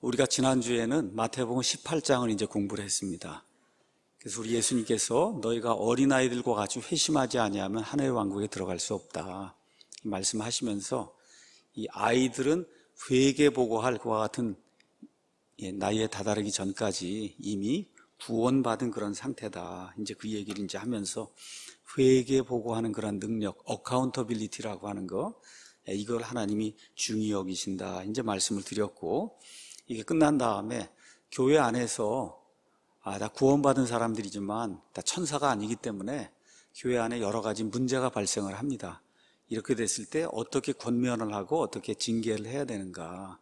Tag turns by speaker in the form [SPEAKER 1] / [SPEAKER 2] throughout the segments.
[SPEAKER 1] 우리가 지난주에는 마태복음 18장을 이제 공부를 했습니다. 그래서 우리 예수님께서 너희가 어린아이들과 같이 회심하지 아니하면 하늘의 왕국에 들어갈 수 없다. 말씀하시면서 이 아이들은 회개보고할 것과 같은 예, 나이에 다다르기 전까지 이미 구원받은 그런 상태다. 이제 그 얘기를 이제 하면서 회개보고하는 그런 능력, 어카운터빌리티라고 하는 거, 예, 이걸 하나님이 중히 여기신다. 이제 말씀을 드렸고, 이게 끝난 다음에 교회 안에서 아, 다 구원받은 사람들이지만 다 천사가 아니기 때문에 교회 안에 여러 가지 문제가 발생을 합니다. 이렇게 됐을 때 어떻게 권면을 하고 어떻게 징계를 해야 되는가.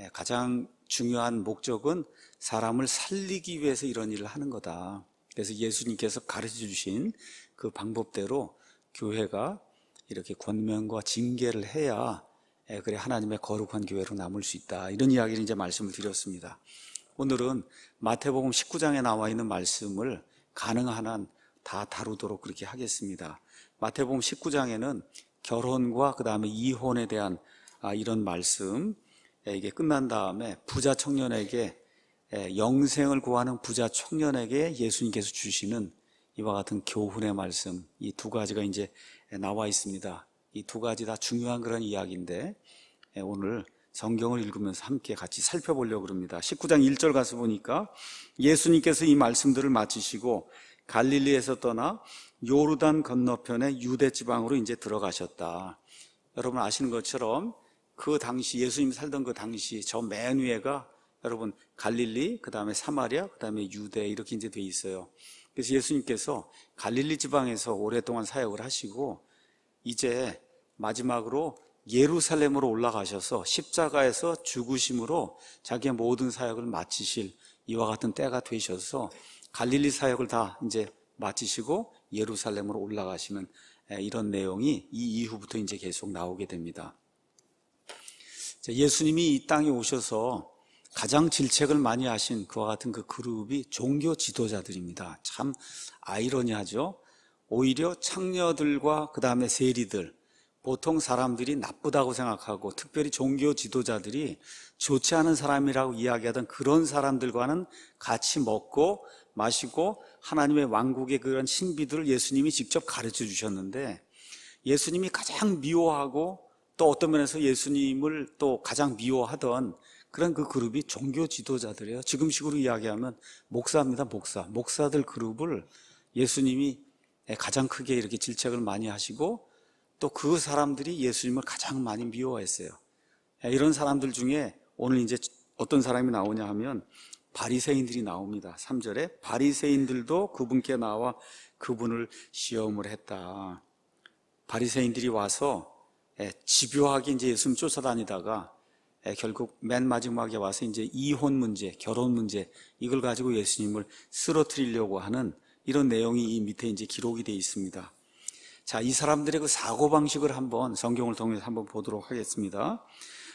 [SPEAKER 1] 예, 가장 중요한 목적은 사람을 살리기 위해서 이런 일을 하는 거다. 그래서 예수님께서 가르쳐 주신 그 방법대로 교회가 이렇게 권면과 징계를 해야 예, 그래 하나님의 거룩한 교회로 남을 수 있다. 이런 이야기를 이제 말씀을 드렸습니다. 오늘은 마태복음 19장에 나와 있는 말씀을 가능한 한 다 다루도록 그렇게 하겠습니다. 마태복음 19장에는 결혼과 그 다음에 이혼에 대한 아, 이런 말씀 예, 이게 끝난 다음에 부자 청년에게 예, 영생을 구하는 부자 청년에게 예수님께서 주시는 이와 같은 교훈의 말씀 이 두 가지가 이제 나와 있습니다. 이 두 가지 다 중요한 그런 이야기인데 예, 오늘 성경을 읽으면서 함께 같이 살펴보려고 합니다. 19장 1절 가서 보니까 예수님께서 이 말씀들을 마치시고 갈릴리에서 떠나 요르단 건너편의 유대 지방으로 이제 들어가셨다. 여러분 아시는 것처럼 그 당시 예수님 살던 그 당시 저 맨 위에가 여러분 갈릴리 그다음에 사마리아 그다음에 유대 이렇게 이제 돼 있어요. 그래서 예수님께서 갈릴리 지방에서 오랫동안 사역을 하시고 이제 마지막으로 예루살렘으로 올라가셔서 십자가에서 죽으심으로 자기의 모든 사역을 마치실 이와 같은 때가 되셔서 갈릴리 사역을 다 이제 마치시고 예루살렘으로 올라가시는 이런 내용이 이 이후부터 이제 계속 나오게 됩니다. 예수님이 이 땅에 오셔서 가장 질책을 많이 하신 그와 같은 그 그룹이 종교 지도자들입니다. 참 아이러니하죠. 오히려 창녀들과 그 다음에 세리들, 보통 사람들이 나쁘다고 생각하고 특별히 종교 지도자들이 좋지 않은 사람이라고 이야기하던 그런 사람들과는 같이 먹고 마시고 하나님의 왕국의 그런 신비들을 예수님이 직접 가르쳐 주셨는데 예수님이 가장 미워하고 또 어떤 면에서 예수님을 또 가장 미워하던 그런 그 그룹이 종교 지도자들이에요. 지금 식으로 이야기하면 목사입니다, 목사. 목사들 그룹을 예수님이 가장 크게 이렇게 질책을 많이 하시고 또그 사람들이 예수님을 가장 많이 미워했어요. 이런 사람들 중에 오늘 이제 어떤 사람이 나오냐 하면 바리새인들이 나옵니다. 3절에 바리새인들도 그분께 나와 그분을 시험을 했다. 바리새인들이 와서 예, 집요하게 이제 예수님 쫓아다니다가 예, 결국 맨 마지막에 와서 이제 이혼 문제, 결혼 문제 이걸 가지고 예수님을 쓰러뜨리려고 하는 이런 내용이 이 밑에 이제 기록이 되어 있습니다. 자, 이 사람들의 그 사고방식을 한번 성경을 통해서 한번 보도록 하겠습니다.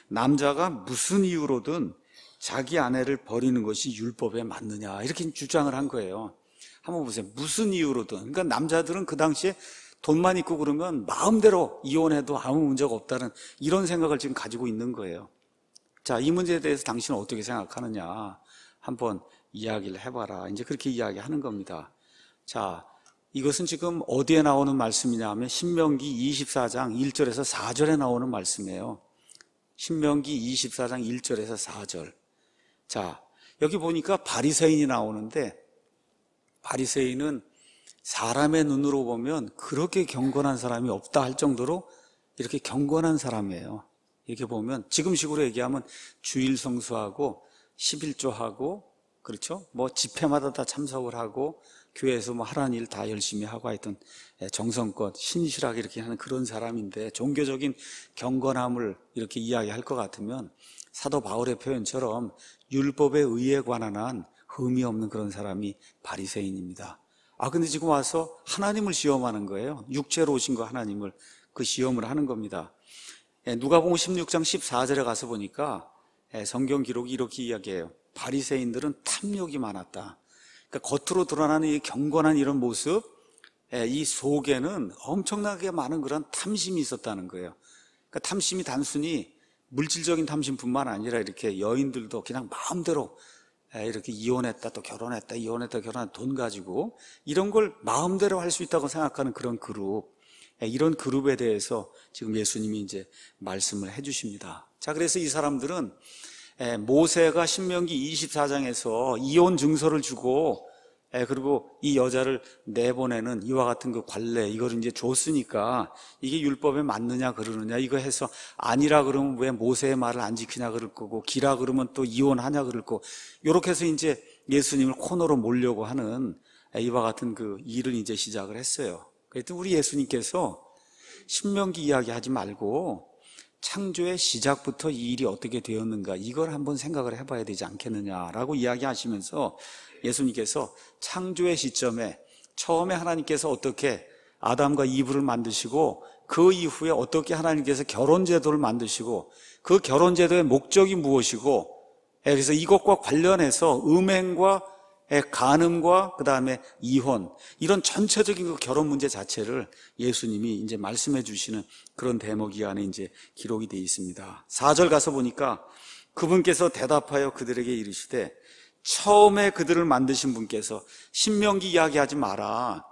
[SPEAKER 1] 남자가 무슨 이유로든 자기 아내를 버리는 것이 율법에 맞느냐. 이렇게 주장을 한 거예요. 한번 보세요. 무슨 이유로든. 그러니까 남자들은 그 당시에 돈만 있고 그러면 마음대로 이혼해도 아무 문제가 없다는 이런 생각을 지금 가지고 있는 거예요. 자, 이 문제에 대해서 당신은 어떻게 생각하느냐. 한번 이야기를 해봐라. 이제 그렇게 이야기하는 겁니다. 자, 이것은 지금 어디에 나오는 말씀이냐면 하 신명기 24장 1절에서 4절에 나오는 말씀이에요. 신명기 24장 1절에서 4절. 자, 여기 보니까 바리새인이 나오는데 바리새인은 사람의 눈으로 보면 그렇게 경건한 사람이 없다 할 정도로 이렇게 경건한 사람이에요. 이렇게 보면 지금 식으로 얘기하면 주일 성수하고 11조하고 그렇죠? 뭐 집회마다 다 참석을 하고 교회에서 뭐 하라는 일 다 열심히 하고 하여튼 예, 정성껏 신실하게 이렇게 하는 그런 사람인데 종교적인 경건함을 이렇게 이야기할 것 같으면 사도 바울의 표현처럼 율법에 의해 관한 한 흠이 없는 그런 사람이 바리새인입니다. 아 근데 지금 와서 하나님을 시험하는 거예요. 육체로 오신 거 하나님을 그 시험을 하는 겁니다. 예, 누가복음 16장 14절에 가서 보니까 예, 성경 기록이 이렇게 이야기해요. 바리새인들은 탐욕이 많았다. 그러니까 겉으로 드러나는 이 경건한 이런 모습, 예, 이 속에는 엄청나게 많은 그런 탐심이 있었다는 거예요. 그러니까 탐심이 단순히 물질적인 탐심뿐만 아니라 이렇게 여인들도 그냥 마음대로 예, 이렇게 이혼했다 또 결혼했다 이혼했다 결혼했다 돈 가지고 이런 걸 마음대로 할 수 있다고 생각하는 그런 그룹 예, 이런 그룹에 대해서 지금 예수님이 이제 말씀을 해주십니다. 자 그래서 이 사람들은 예, 모세가 신명기 24장에서 이혼 증서를 주고 예, 그리고 이 여자를 내보내는 이와 같은 그 관례 이걸 이제 줬으니까 이게 율법에 맞느냐 그러느냐 이거 해서 아니라 그러면 왜 모세의 말을 안 지키냐 그럴 거고 기라 그러면 또 이혼하냐 그럴 거고 요렇게 해서 이제 예수님을 코너로 몰려고 하는 예, 이와 같은 그 일을 이제 시작을 했어요. 그랬더니 우리 예수님께서 신명기 이야기 하지 말고 창조의 시작부터 이 일이 어떻게 되었는가 이걸 한번 생각을 해봐야 되지 않겠느냐라고 이야기하시면서 예수님께서 창조의 시점에 처음에 하나님께서 어떻게 아담과 이브를 만드시고 그 이후에 어떻게 하나님께서 결혼제도를 만드시고 그 결혼제도의 목적이 무엇이고 예, 그래서 이것과 관련해서 음행과 예, 간음과 그 다음에 이혼 이런 전체적인 그 결혼 문제 자체를 예수님이 이제 말씀해 주시는 그런 대목이 안에 이제 기록이 되어 있습니다. 4절 가서 보니까 그분께서 대답하여 그들에게 이르시되 처음에 그들을 만드신 분께서 신명기 이야기하지 마라.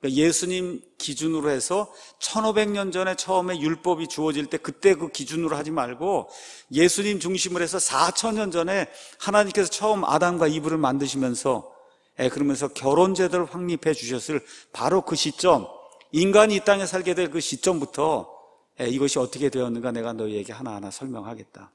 [SPEAKER 1] 그러니까 예수님 기준으로 해서 1500년 전에 처음에 율법이 주어질 때 그때 그 기준으로 하지 말고 예수님 중심으로 해서 4000년 전에 하나님께서 처음 아담과 이브를 만드시면서 예, 그러면서 결혼제도를 확립해 주셨을 바로 그 시점 인간이 이 땅에 살게 될 그 시점부터 예, 이것이 어떻게 되었는가 내가 너희에게 하나하나 설명하겠다.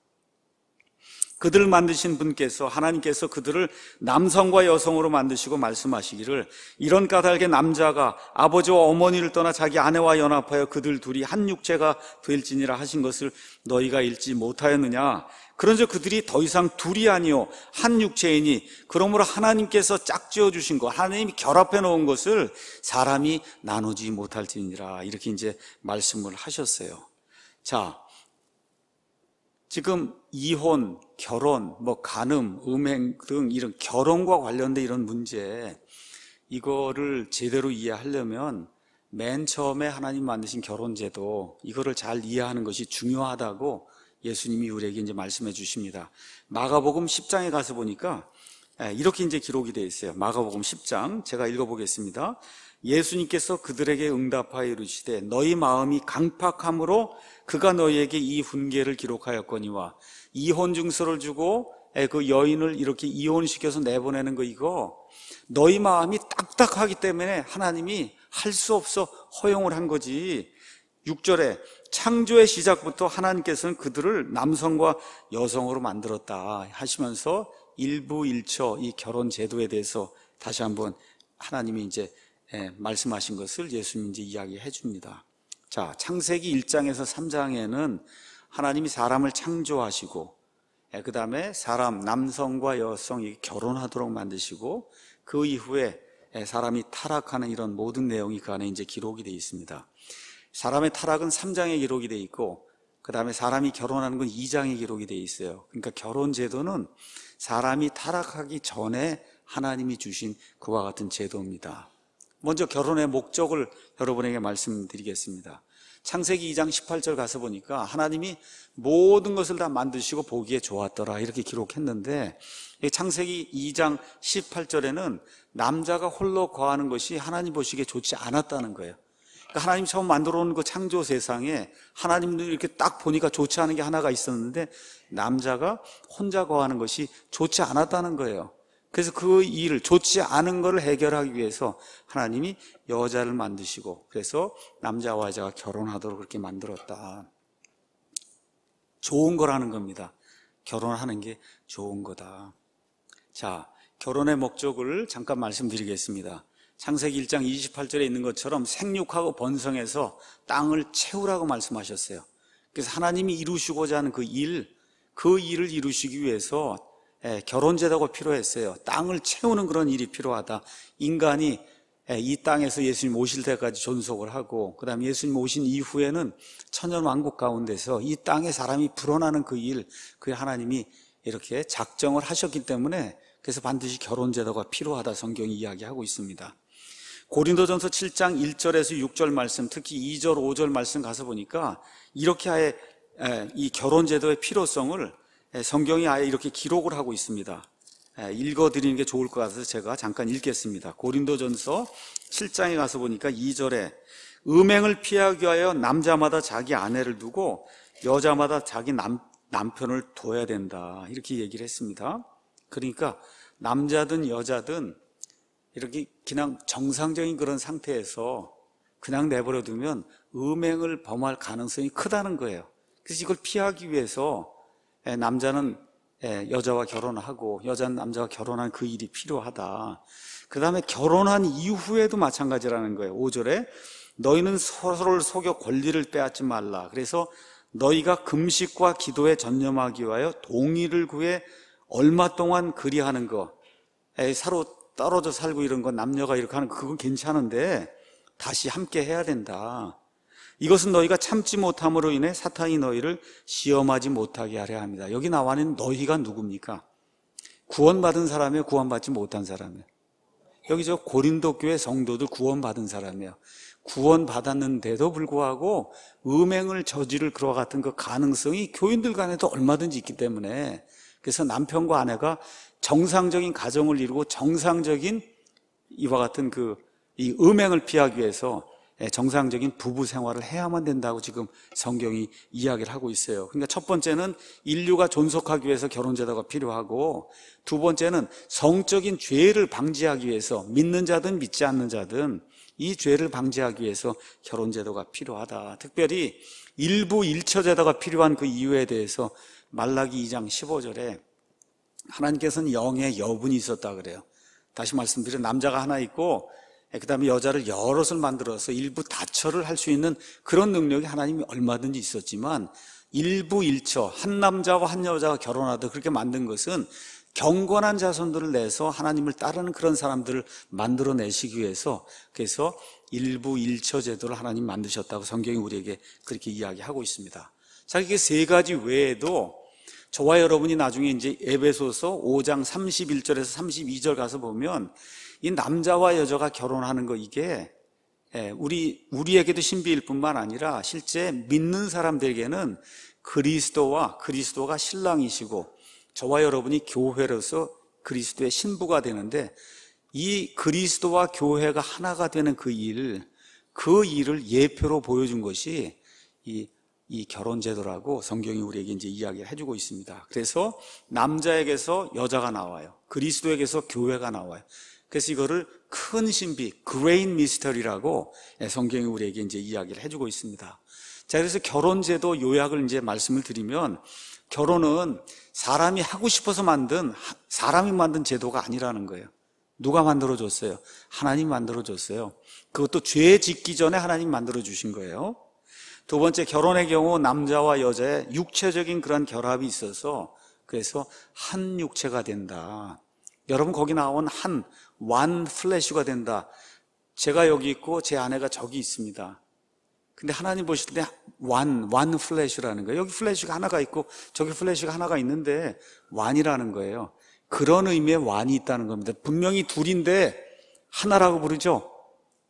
[SPEAKER 1] 그들을 만드신 분께서 하나님께서 그들을 남성과 여성으로 만드시고 말씀하시기를 이런 까닭에 남자가 아버지와 어머니를 떠나 자기 아내와 연합하여 그들 둘이 한 육체가 될지니라 하신 것을 너희가 읽지 못하였느냐 그런즉 그들이 더 이상 둘이 아니요 한 육체이니 그러므로 하나님께서 짝지어 주신 것 하나님이 결합해 놓은 것을 사람이 나누지 못할지니라 이렇게 이제 말씀을 하셨어요. 자, 지금 이혼, 결혼, 뭐 간음, 음행 등 이런 결혼과 관련된 이런 문제 이거를 제대로 이해하려면 맨 처음에 하나님 만드신 결혼제도 이거를 잘 이해하는 것이 중요하다고 예수님이 우리에게 이제 말씀해 주십니다. 마가복음 10장에 가서 보니까 예, 이렇게 이제 기록이 되어 있어요. 마가복음 10장 제가 읽어보겠습니다. 예수님께서 그들에게 응답하여 이르시되 너희 마음이 강팍함으로 그가 너희에게 이 훈계를 기록하였거니와 이혼 증서를 주고 그 여인을 이렇게 이혼시켜서 내보내는 거 이거 너희 마음이 딱딱하기 때문에 하나님이 할 수 없어 허용을 한 거지. 6절에 창조의 시작부터 하나님께서는 그들을 남성과 여성으로 만들었다 하시면서 일부 일처 이 결혼 제도에 대해서 다시 한번 하나님이 이제 예, 말씀하신 것을 예수님이 이제 이야기해 줍니다. 자, 창세기 1장에서 3장에는 하나님이 사람을 창조하시고, 예, 그 다음에 사람, 남성과 여성이 결혼하도록 만드시고, 그 이후에 예, 사람이 타락하는 이런 모든 내용이 그 안에 이제 기록이 되어 있습니다. 사람의 타락은 3장에 기록이 되어 있고, 그 다음에 사람이 결혼하는 건 2장에 기록이 되어 있어요. 그러니까 결혼 제도는 사람이 타락하기 전에 하나님이 주신 그와 같은 제도입니다. 먼저 결혼의 목적을 여러분에게 말씀드리겠습니다. 창세기 2장 18절 가서 보니까 하나님이 모든 것을 다 만드시고 보기에 좋았더라 이렇게 기록했는데 창세기 2장 18절에는 남자가 홀로 거하는 것이 하나님 보시기에 좋지 않았다는 거예요. 그러니까 하나님 처음 만들어 놓은 그 창조 세상에 하나님도 이렇게 딱 보니까 좋지 않은 게 하나가 있었는데 남자가 혼자 거하는 것이 좋지 않았다는 거예요. 그래서 그 일을 좋지 않은 것을 해결하기 위해서 하나님이 여자를 만드시고 그래서 남자와 여자가 결혼하도록 그렇게 만들었다. 좋은 거라는 겁니다. 결혼하는 게 좋은 거다. 자, 결혼의 목적을 잠깐 말씀드리겠습니다. 창세기 1장 28절에 있는 것처럼 생육하고 번성해서 땅을 채우라고 말씀하셨어요. 그래서 하나님이 이루시고자 하는 그 일, 그 일을 이루시기 위해서 예, 결혼제도가 필요했어요. 땅을 채우는 그런 일이 필요하다. 인간이 예, 이 땅에서 예수님 오실 때까지 존속을 하고 그다음에 예수님 오신 이후에는 천연 왕국 가운데서 이 땅에 사람이 불어나는 그 일, 그 하나님이 이렇게 작정을 하셨기 때문에 그래서 반드시 결혼 제도가 필요하다 성경이 이야기하고 있습니다. 고린도전서 7장 1절에서 6절 말씀, 특히 2절, 5절 말씀 가서 보니까 이렇게 하에 예, 이 결혼 제도의 필요성을 예, 성경이 아예 이렇게 기록을 하고 있습니다. 예, 읽어드리는 게 좋을 것 같아서 제가 잠깐 읽겠습니다. 고린도전서 7장에 가서 보니까 2절에 음행을 피하기 위하여 남자마다 자기 아내를 두고 여자마다 자기 남, 남편을 둬야 된다. 이렇게 얘기를 했습니다. 그러니까 남자든 여자든 이렇게 그냥 정상적인 그런 상태에서 그냥 내버려두면 음행을 범할 가능성이 크다는 거예요. 그래서 이걸 피하기 위해서 예, 남자는 예, 여자와 결혼하고 여자는 남자와 결혼한 그 일이 필요하다. 그 다음에 결혼한 이후에도 마찬가지라는 거예요. 5절에 너희는 서로를 속여 권리를 빼앗지 말라. 그래서 너희가 금식과 기도에 전념하기 위하여 동의를 구해 얼마 동안 그리하는 거. 서로 떨어져 살고 이런 거 남녀가 이렇게 하는 거 그건 괜찮은데 다시 함께 해야 된다. 이것은 너희가 참지 못함으로 인해 사탄이 너희를 시험하지 못하게 하려 합니다. 여기 나와는 너희가 누굽니까? 구원받은 사람이에요? 구원받지 못한 사람이에요? 여기 저 고린도 교회 성도들 구원받은 사람이에요. 구원받았는데도 불구하고 음행을 저지를 그와 같은 그 가능성이 교인들 간에도 얼마든지 있기 때문에 그래서 남편과 아내가 정상적인 가정을 이루고 정상적인 이와 같은 그 이 음행을 피하기 위해서 예, 정상적인 부부 생활을 해야만 된다고 지금 성경이 이야기를 하고 있어요. 그러니까 첫 번째는 인류가 존속하기 위해서 결혼제도가 필요하고 두 번째는 성적인 죄를 방지하기 위해서 믿는 자든 믿지 않는 자든 이 죄를 방지하기 위해서 결혼제도가 필요하다. 특별히 일부 일처제도가 필요한 그 이유에 대해서 말라기 2장 15절에 하나님께서는 영의 여분이 있었다 그래요. 다시 말씀드려 남자가 하나 있고 예, 그 다음에 여자를 여럿을 만들어서 일부 다처를 할 수 있는 그런 능력이 하나님이 얼마든지 있었지만 일부 일처, 한 남자와 한 여자가 결혼하듯 그렇게 만든 것은 경건한 자손들을 내서 하나님을 따르는 그런 사람들을 만들어내시기 위해서 그래서 일부 일처 제도를 하나님 만드셨다고 성경이 우리에게 그렇게 이야기하고 있습니다. 자, 이게 세 가지 외에도 저와 여러분이 나중에 이제 에베소서 5장 31절에서 32절 가서 보면 이 남자와 여자가 결혼하는 거 이게 예, 우리 우리에게도 신비일 뿐만 아니라 실제 믿는 사람들에게는 그리스도와 그리스도가 신랑이시고 저와 여러분이 교회로서 그리스도의 신부가 되는데 이 그리스도와 교회가 하나가 되는 그 일, 그 일을 예표로 보여준 것이 이, 이 결혼제도라고 성경이 우리에게 이제 이야기를 해주고 있습니다. 그래서 남자에게서 여자가 나와요. 그리스도에게서 교회가 나와요. 그래서 이거를 큰 신비, great mystery라고 성경이 우리에게 이제 이야기를 해주고 있습니다. 자, 그래서 결혼제도 요약을 이제 말씀을 드리면 결혼은 사람이 하고 싶어서 만든, 사람이 만든 제도가 아니라는 거예요. 누가 만들어줬어요? 하나님 만들어줬어요. 그것도 죄 짓기 전에 하나님 만들어주신 거예요. 두 번째, 결혼의 경우 남자와 여자의 육체적인 그런 결합이 있어서 그래서 한 육체가 된다. 여러분 거기 나온 한완 플래시가 된다. 제가 여기 있고 제 아내가 저기 있습니다. 근데 하나님 보실 때 완, 완 플래시라는 거예요. 여기 플래시가 하나가 있고 저기 플래시가 하나가 있는데 완이라는 거예요. 그런 의미의 완이 있다는 겁니다. 분명히 둘인데 하나라고 부르죠.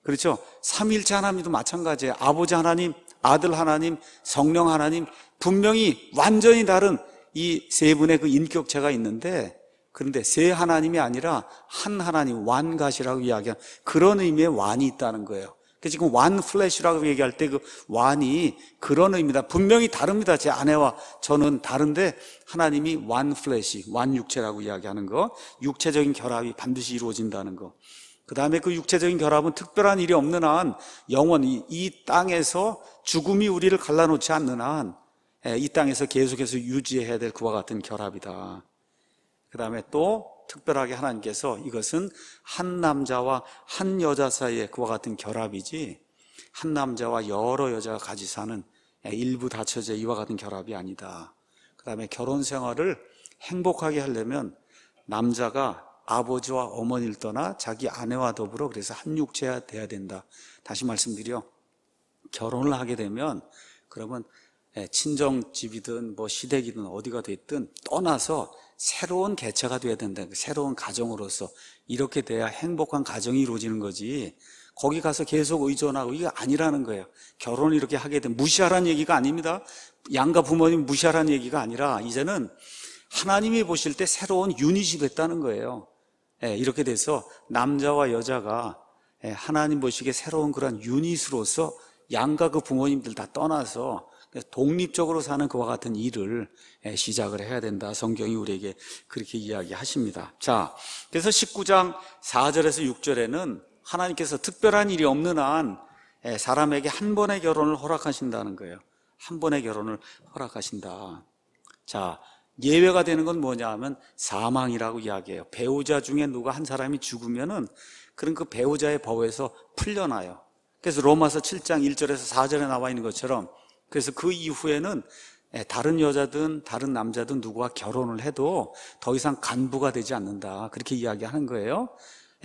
[SPEAKER 1] 그렇죠? 삼일체 하나님도 마찬가지예요. 아버지 하나님, 아들 하나님, 성령 하나님 분명히 완전히 다른 이 세 분의 그 인격체가 있는데 그런데 세 하나님이 아니라 한 하나님, 완가시라고 이야기한 그런 의미의 완이 있다는 거예요. 지금 완 플래시라고 얘기할 때 그 완이 그런 의미다. 분명히 다릅니다. 제 아내와 저는 다른데 하나님이 완 플래시, 완 육체라고 이야기하는 거. 육체적인 결합이 반드시 이루어진다는 거. 그 다음에 그 육체적인 결합은 특별한 일이 없는 한 영원히 이 땅에서 죽음이 우리를 갈라놓지 않는 한이 예, 땅에서 계속해서 유지해야 될 그와 같은 결합이다. 그 다음에 또 특별하게 하나님께서 이것은 한 남자와 한 여자 사이에 그와 같은 결합이지 한 남자와 여러 여자가 같이 사는 일부 다처제 이와 같은 결합이 아니다. 그 다음에 결혼 생활을 행복하게 하려면 남자가 아버지와 어머니를 떠나 자기 아내와 더불어 그래서 한 육체가 돼야 된다. 다시 말씀드려. 결혼을 하게 되면 그러면 예, 친정집이든 뭐 시댁이든 어디가 됐든 떠나서 새로운 개체가 돼야 된다. 그 새로운 가정으로서 이렇게 돼야 행복한 가정이 이루어지는 거지. 거기 가서 계속 의존하고 이게 아니라는 거예요. 결혼 이렇게 하게 되면 무시하라는 얘기가 아닙니다. 양가 부모님 무시하라는 얘기가 아니라 이제는 하나님이 보실 때 새로운 유닛이 됐다는 거예요. 예, 이렇게 돼서 남자와 여자가 예, 하나님 보시기에 새로운 그런 유닛으로서 양가 그 부모님들 다 떠나서 독립적으로 사는 그와 같은 일을 예, 시작을 해야 된다. 성경이 우리에게 그렇게 이야기하십니다. 자, 그래서 19장 4절에서 6절에는 하나님께서 특별한 일이 없는 한 예, 사람에게 한 번의 결혼을 허락하신다는 거예요. 한 번의 결혼을 허락하신다. 자, 예외가 되는 건 뭐냐 하면 사망이라고 이야기해요. 배우자 중에 누가 한 사람이 죽으면은 그런 그 배우자의 법에서 풀려나요. 그래서 로마서 7장 1절에서 4절에 나와 있는 것처럼 그래서 그 이후에는 예, 다른 여자든 다른 남자든 누구와 결혼을 해도 더 이상 간부가 되지 않는다. 그렇게 이야기하는 거예요.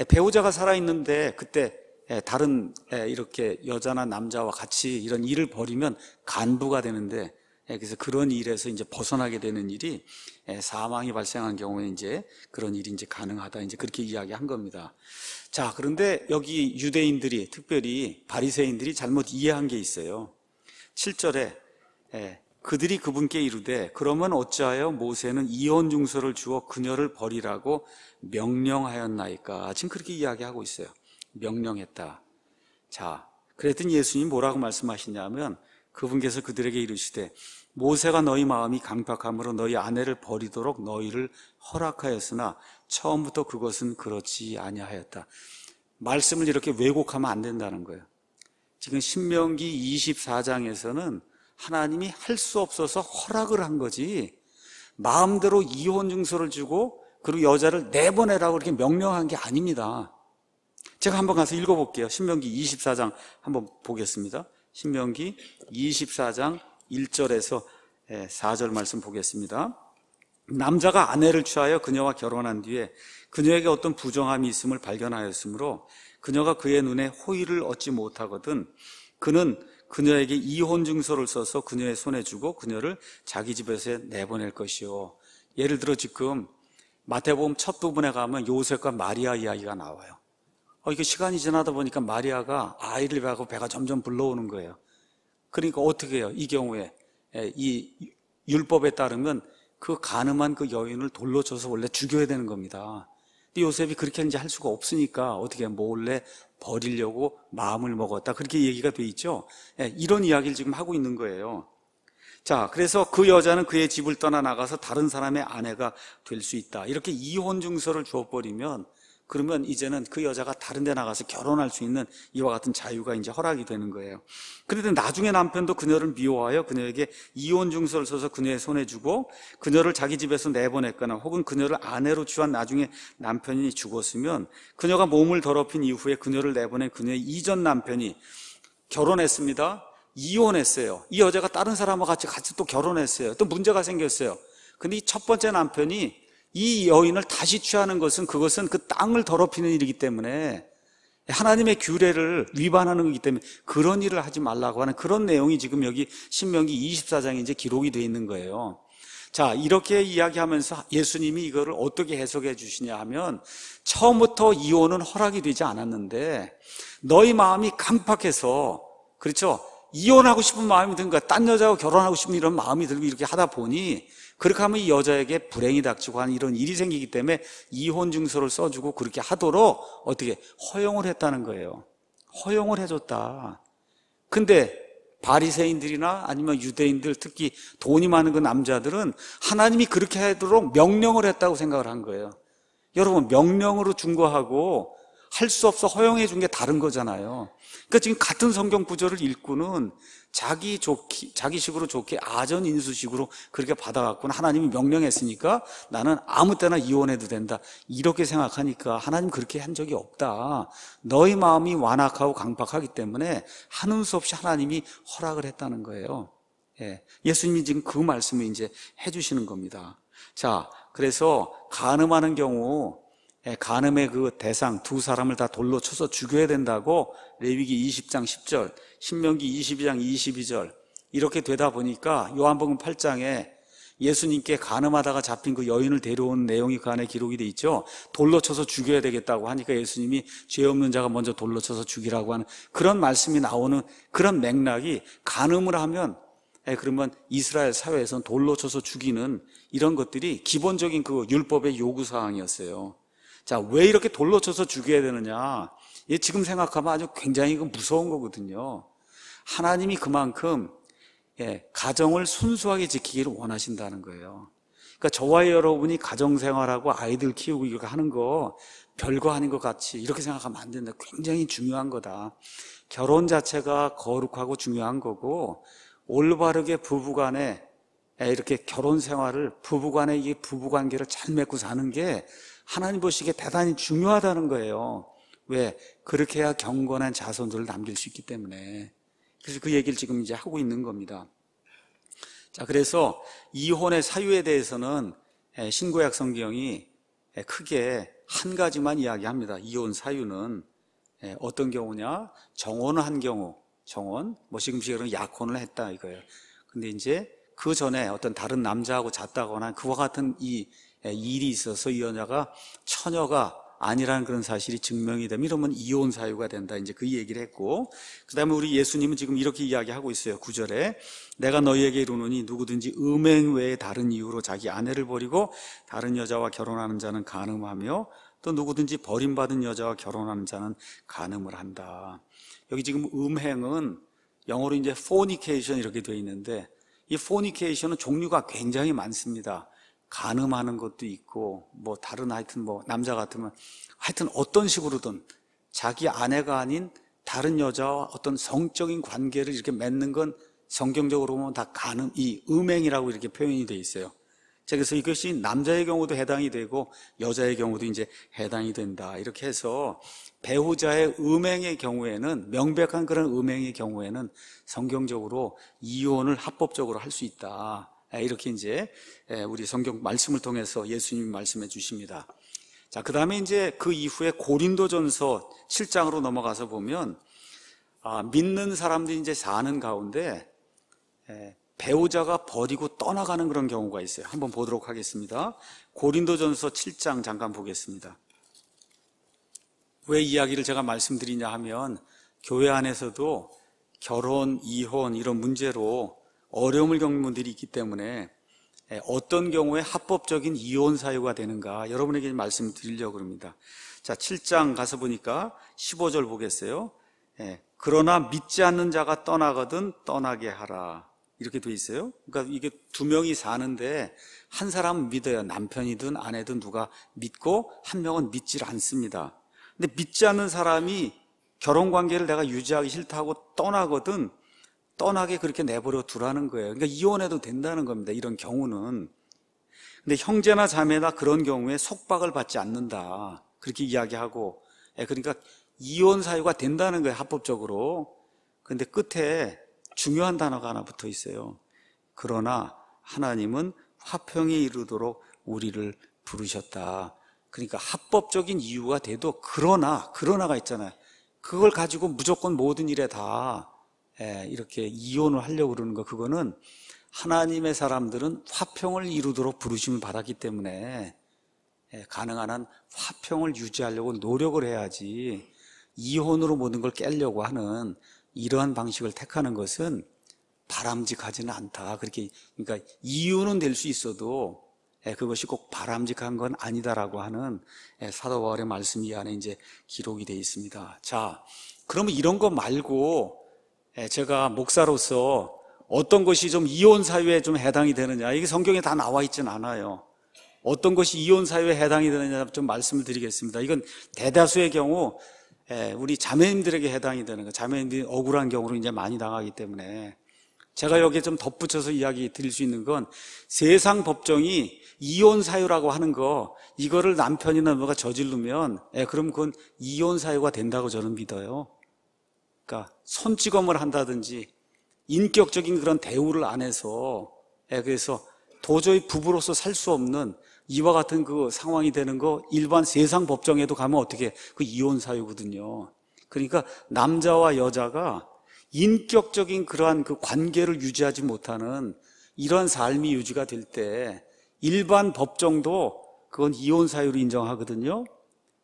[SPEAKER 1] 예, 배우자가 살아있는데 그때 예, 다른 이렇게 여자나 남자와 같이 이런 일을 벌이면 간부가 되는데 그래서 그런 일에서 이제 벗어나게 되는 일이 사망이 발생한 경우에 이제 그런 일이 이제 가능하다 이제 그렇게 이야기한 겁니다. 자 그런데 여기 유대인들이 특별히 바리새인들이 잘못 이해한 게 있어요. 7절에 예, 그들이 그분께 이르되 그러면 어찌하여 모세는 이혼 중소를 주어 그녀를 버리라고 명령하였나이까 지금 그렇게 이야기하고 있어요. 명령했다. 자, 그랬더니 예수님 뭐라고 말씀하시냐면 그분께서 그들에게 이르시되 모세가 너희 마음이 강박함으로 너희 아내를 버리도록 너희를 허락하였으나 처음부터 그것은 그렇지 아니하였다. 말씀을 이렇게 왜곡하면 안 된다는 거예요. 지금 신명기 24장에서는 하나님이 할 수 없어서 허락을 한 거지 마음대로 이혼 증서를 주고 그리고 여자를 내보내라고 이렇게 명령한 게 아닙니다. 제가 한번 가서 읽어볼게요. 신명기 24장 한번 보겠습니다. 신명기 24장 1절에서 4절 예, 말씀 보겠습니다. 남자가 아내를 취하여 그녀와 결혼한 뒤에 그녀에게 어떤 부정함이 있음을 발견하였으므로 그녀가 그의 눈에 호의를 얻지 못하거든 그는 그녀에게 이혼 증서를 써서 그녀의 손에 주고 그녀를 자기 집에서 내보낼 것이요. 예를 들어 지금 마태복음 첫 부분에 가면 요셉과 마리아 이야기가 나와요. 어, 이게 시간이 지나다 보니까 마리아가 아이를 배고 배가 점점 불러오는 거예요. 그러니까 어떻게 해요? 이 경우에 예, 이 율법에 따르면 그 가늠한 그 여인을 돌로 쳐서 원래 죽여야 되는 겁니다. 요셉이 그렇게 이제 할 수가 없으니까 어떻게 몰래 버리려고 마음을 먹었다. 그렇게 얘기가 돼 있죠. 네, 이런 이야기를 지금 하고 있는 거예요. 자, 그래서 그 여자는 그의 집을 떠나 나가서 다른 사람의 아내가 될 수 있다. 이렇게 이혼 증서를 주어버리면 그러면 이제는 그 여자가 다른 데 나가서 결혼할 수 있는 이와 같은 자유가 이제 허락이 되는 거예요. 그런데 나중에 남편도 그녀를 미워하여 그녀에게 이혼 중서를 써서 그녀의 손에 주고 그녀를 자기 집에서 내보냈거나 혹은 그녀를 아내로 취한 나중에 남편이 죽었으면 그녀가 몸을 더럽힌 이후에 그녀를 내보낸 그녀의 이전 남편이 결혼했습니다. 이혼했어요. 이 여자가 다른 사람과 같이 같이 또 결혼했어요. 또 문제가 생겼어요. 근데 이 첫 번째 남편이 이 여인을 다시 취하는 것은 그것은 그 땅을 더럽히는 일이기 때문에 하나님의 규례를 위반하는 것이기 때문에 그런 일을 하지 말라고 하는 그런 내용이 지금 여기 신명기 24장에 이제 기록이 되어 있는 거예요. 자, 이렇게 이야기하면서 예수님이 이거를 어떻게 해석해 주시냐 하면 처음부터 이혼은 허락이 되지 않았는데 너희 마음이 강팍해서 그렇죠? 이혼하고 싶은 마음이 든 거야. 딴 여자하고 결혼하고 싶은 이런 마음이 들고 이렇게 하다 보니 그렇게 하면 이 여자에게 불행이 닥치고 하는 이런 일이 생기기 때문에 이혼 증서를 써주고 그렇게 하도록 어떻게 허용을 했다는 거예요. 허용을 해줬다. 근데 바리새인들이나 아니면 유대인들 특히 돈이 많은 그 남자들은 하나님이 그렇게 하도록 명령을 했다고 생각을 한 거예요. 여러분 명령으로 중거하고 할수 없어 허용해 준 게 다른 거잖아요. 그러니까 지금 같은 성경 구절을 읽고는 자기 좋기, 자기 식으로 좋게 아전 인수식으로 그렇게 받아갔구나. 하나님이 명령했으니까 나는 아무 때나 이혼해도 된다. 이렇게 생각하니까 하나님 그렇게 한 적이 없다. 너희 마음이 완악하고 강박하기 때문에 하는 수 없이 하나님이 허락을 했다는 거예요. 예. 예수님이 지금 그 말씀을 이제 해주시는 겁니다. 자, 그래서 간음하는 경우 간음의 예, 그 대상 두 사람을 다 돌로 쳐서 죽여야 된다고 레위기 20장 10절, 신명기 22장 22절 이렇게 되다 보니까 요한복음 8장에 예수님께 간음하다가 잡힌 그 여인을 데려온 내용이 그 안에 기록이 돼 있죠. 돌로 쳐서 죽여야 되겠다고 하니까 예수님이 죄 없는 자가 먼저 돌로 쳐서 죽이라고 하는 그런 말씀이 나오는 그런 맥락이 간음을 하면 예, 그러면 이스라엘 사회에선 돌로 쳐서 죽이는 이런 것들이 기본적인 그 율법의 요구 사항이었어요. 자, 왜 이렇게 돌로 쳐서 죽여야 되느냐? 이 지금 생각하면 아주 굉장히 그 무서운 거거든요. 하나님이 그만큼 예, 가정을 순수하게 지키기를 원하신다는 거예요. 그러니까 저와 여러분이 가정 생활하고 아이들 키우고 이렇게 하는 거 별거 아닌 것 같이 이렇게 생각하면 안 된다. 굉장히 중요한 거다. 결혼 자체가 거룩하고 중요한 거고 올바르게 부부간에 예, 이렇게 결혼 생활을 부부간에 이 부부 관계를 잘 맺고 사는 게 하나님 보시기에 대단히 중요하다는 거예요. 왜? 그렇게 해야 경건한 자손들을 남길 수 있기 때문에. 그래서 그 얘기를 지금 이제 하고 있는 겁니다. 자, 그래서 이혼의 사유에 대해서는 신고약 성경이 크게 한 가지만 이야기합니다. 이혼 사유는 어떤 경우냐? 정혼한 경우. 정혼. 뭐지금시기로는 약혼을 했다 이거예요. 근데 이제 그 전에 어떤 다른 남자하고 잤다거나 그와 같은 이 예, 일이 있어서 이 여자가 처녀가 아니라는 그런 사실이 증명이 되면 이러면 이혼 사유가 된다. 이제 그 얘기를 했고. 그 다음에 우리 예수님은 지금 이렇게 이야기하고 있어요. 구절에 내가 너희에게 이르노니 누구든지 음행 외에 다른 이유로 자기 아내를 버리고 다른 여자와 결혼하는 자는 가늠하며 또 누구든지 버림받은 여자와 결혼하는 자는 가늠을 한다. 여기 지금 음행은 영어로 이제 fornication 이렇게 되어 있는데 이 fornication은 종류가 굉장히 많습니다. 가늠하는 것도 있고 뭐 다른 하여튼 뭐 남자 같으면 하여튼 어떤 식으로든 자기 아내가 아닌 다른 여자와 어떤 성적인 관계를 이렇게 맺는 건 성경적으로 보면 다 가늠 이 음행이라고 이렇게 표현이 돼 있어요. 그래서 이것이 남자의 경우도 해당이 되고 여자의 경우도 이제 해당이 된다. 이렇게 해서 배우자의 음행의 경우에는 명백한 그런 음행의 경우에는 성경적으로 이혼을 합법적으로 할 수 있다. 예, 이렇게 이제 예, 우리 성경 말씀을 통해서 예수님이 말씀해 주십니다. 자, 그 다음에 이제 그 이후에 고린도전서 7장으로 넘어가서 보면 아, 믿는 사람들이 이제 사는 가운데 예, 배우자가 버리고 떠나가는 그런 경우가 있어요. 한번 보도록 하겠습니다. 고린도전서 7장 잠깐 보겠습니다. 왜 이야기를 제가 말씀드리냐 하면 교회 안에서도 결혼, 이혼 이런 문제로 어려움을 겪는 분들이 있기 때문에 예, 어떤 경우에 합법적인 이혼 사유가 되는가 여러분에게 말씀 드리려고 합니다. 자, 7장 가서 보니까 15절 보겠어요. 예, 그러나 믿지 않는 자가 떠나거든 떠나게 하라. 이렇게 돼 있어요. 그러니까 이게 두 명이 사는데 한 사람은 믿어요. 남편이든 아내든 누가 믿고 한 명은 믿질 않습니다. 근데 믿지 않는 사람이 결혼 관계를 내가 유지하기 싫다고 떠나거든 떠나게 그렇게 내버려 두라는 거예요. 그러니까 이혼해도 된다는 겁니다. 이런 경우는. 근데 형제나 자매나 그런 경우에 속박을 받지 않는다. 그렇게 이야기하고. 예, 그러니까 이혼 사유가 된다는 거예요. 합법적으로. 근데 끝에 중요한 단어가 하나 붙어 있어요. 그러나 하나님은 화평에 이르도록 우리를 부르셨다. 그러니까 합법적인 이유가 돼도 그러나, 그러나가 있잖아요. 그걸 가지고 무조건 모든 일에 다 예, 이렇게 이혼을 하려고 그러는 거 그거는 하나님의 사람들은 화평을 이루도록 부르심을 받았기 때문에 예, 가능한 한 화평을 유지하려고 노력을 해야지 이혼으로 모든 걸 깨려고 하는 이러한 방식을 택하는 것은 바람직하지는 않다. 그렇게 그러니까 이유는 될 수 있어도 예, 그것이 꼭 바람직한 건 아니다라고 하는 사도 바울의 말씀이 안에 이제 기록이 되어 있습니다. 자, 그러면 이런 거 말고 예, 제가 목사로서 어떤 것이 좀 이혼 사유에 좀 해당이 되느냐 이게 성경에 다 나와 있진 않아요. 어떤 것이 이혼 사유에 해당이 되느냐 좀 말씀을 드리겠습니다. 이건 대다수의 경우 예, 우리 자매님들에게 해당이 되는 거. 자매님들이 억울한 경우로 이제 많이 당하기 때문에 제가 여기에 좀 덧붙여서 이야기 드릴 수 있는 건 세상 법정이 이혼 사유라고 하는 거 이거를 남편이나 누가 저지르면 예, 그럼 그건 이혼 사유가 된다고 저는 믿어요. 그러니까 손찌검을 한다든지 인격적인 그런 대우를 안 해서 예, 그래서 도저히 부부로서 살 수 없는 이와 같은 그 상황이 되는 거 일반 세상 법정에도 가면 어떻게 그 이혼 사유거든요. 그러니까 남자와 여자가 인격적인 그러한 그 관계를 유지하지 못하는 이런 삶이 유지가 될 때 일반 법정도 그건 이혼 사유로 인정하거든요.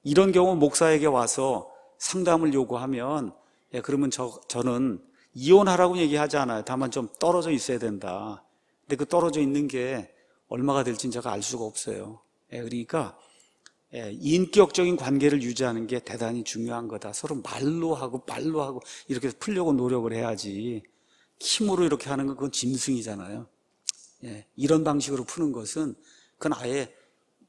[SPEAKER 1] 이런 경우 목사에게 와서 상담을 요구하면 예, 그러면 저, 저는 이혼하라고 얘기하지 않아요. 다만 좀 떨어져 있어야 된다. 근데 그 떨어져 있는 게 얼마가 될진 제가 알 수가 없어요. 예, 그러니까 예, 인격적인 관계를 유지하는 게 대단히 중요한 거다. 서로 말로 하고 말로 하고 이렇게 풀려고 노력을 해야지. 힘으로 이렇게 하는 건 그건 짐승이잖아요. 예, 이런 방식으로 푸는 것은 그건 아예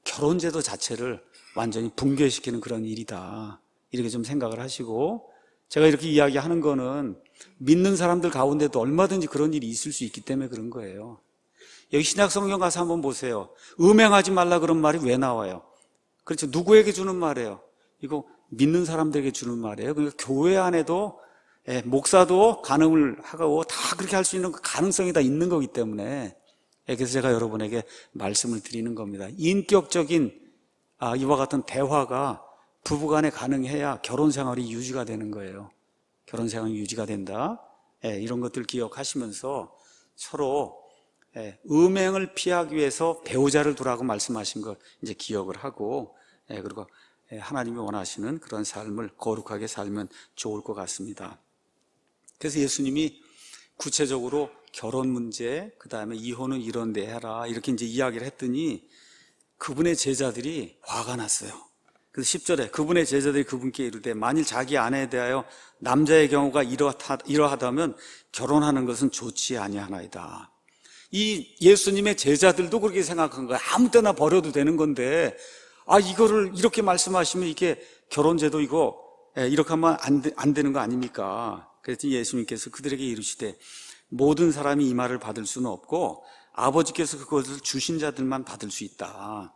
[SPEAKER 1] 결혼제도 자체를 완전히 붕괴시키는 그런 일이다. 이렇게 좀 생각을 하시고 제가 이렇게 이야기하는 거는 믿는 사람들 가운데도 얼마든지 그런 일이 있을 수 있기 때문에 그런 거예요. 여기 신약 성경 가서 한번 보세요. 음행하지 말라 그런 말이 왜 나와요? 그렇죠. 누구에게 주는 말이에요? 이거 믿는 사람들에게 주는 말이에요. 그러니까 교회 안에도 예, 목사도 가능을 하고 다 그렇게 할 수 있는 가능성이 다 있는 거기 때문에 예, 그래서 제가 여러분에게 말씀을 드리는 겁니다. 인격적인 아, 이와 같은 대화가 부부간에 가능해야 결혼 생활이 유지가 되는 거예요. 결혼 생활이 유지가 된다. 예, 이런 것들 기억하시면서 서로 예, 음행을 피하기 위해서 배우자를 두라고 말씀하신 걸 이제 기억을 하고 예, 그리고 예, 하나님이 원하시는 그런 삶을 거룩하게 살면 좋을 것 같습니다. 그래서 예수님이 구체적으로 결혼 문제, 그 다음에 이혼은 이런데 해라 이렇게 이제 이야기를 했더니 그분의 제자들이 화가 났어요. 그래서 10절에 그분의 제자들이 그분께 이르되 만일 자기 아내에 대하여 남자의 경우가 이러하, 이러하다면 결혼하는 것은 좋지 아니하나이다. 이 예수님의 제자들도 그렇게 생각한 거야. 아무 때나 버려도 되는 건데, 아, 이거를 이렇게 말씀하시면 이게 결혼제도 이거, 예, 이렇게 하면 안, 되, 안 되는 거 아닙니까? 그랬더니 예수님께서 그들에게 이르시되, 모든 사람이 이 말을 받을 수는 없고, 아버지께서 그것을 주신 자들만 받을 수 있다.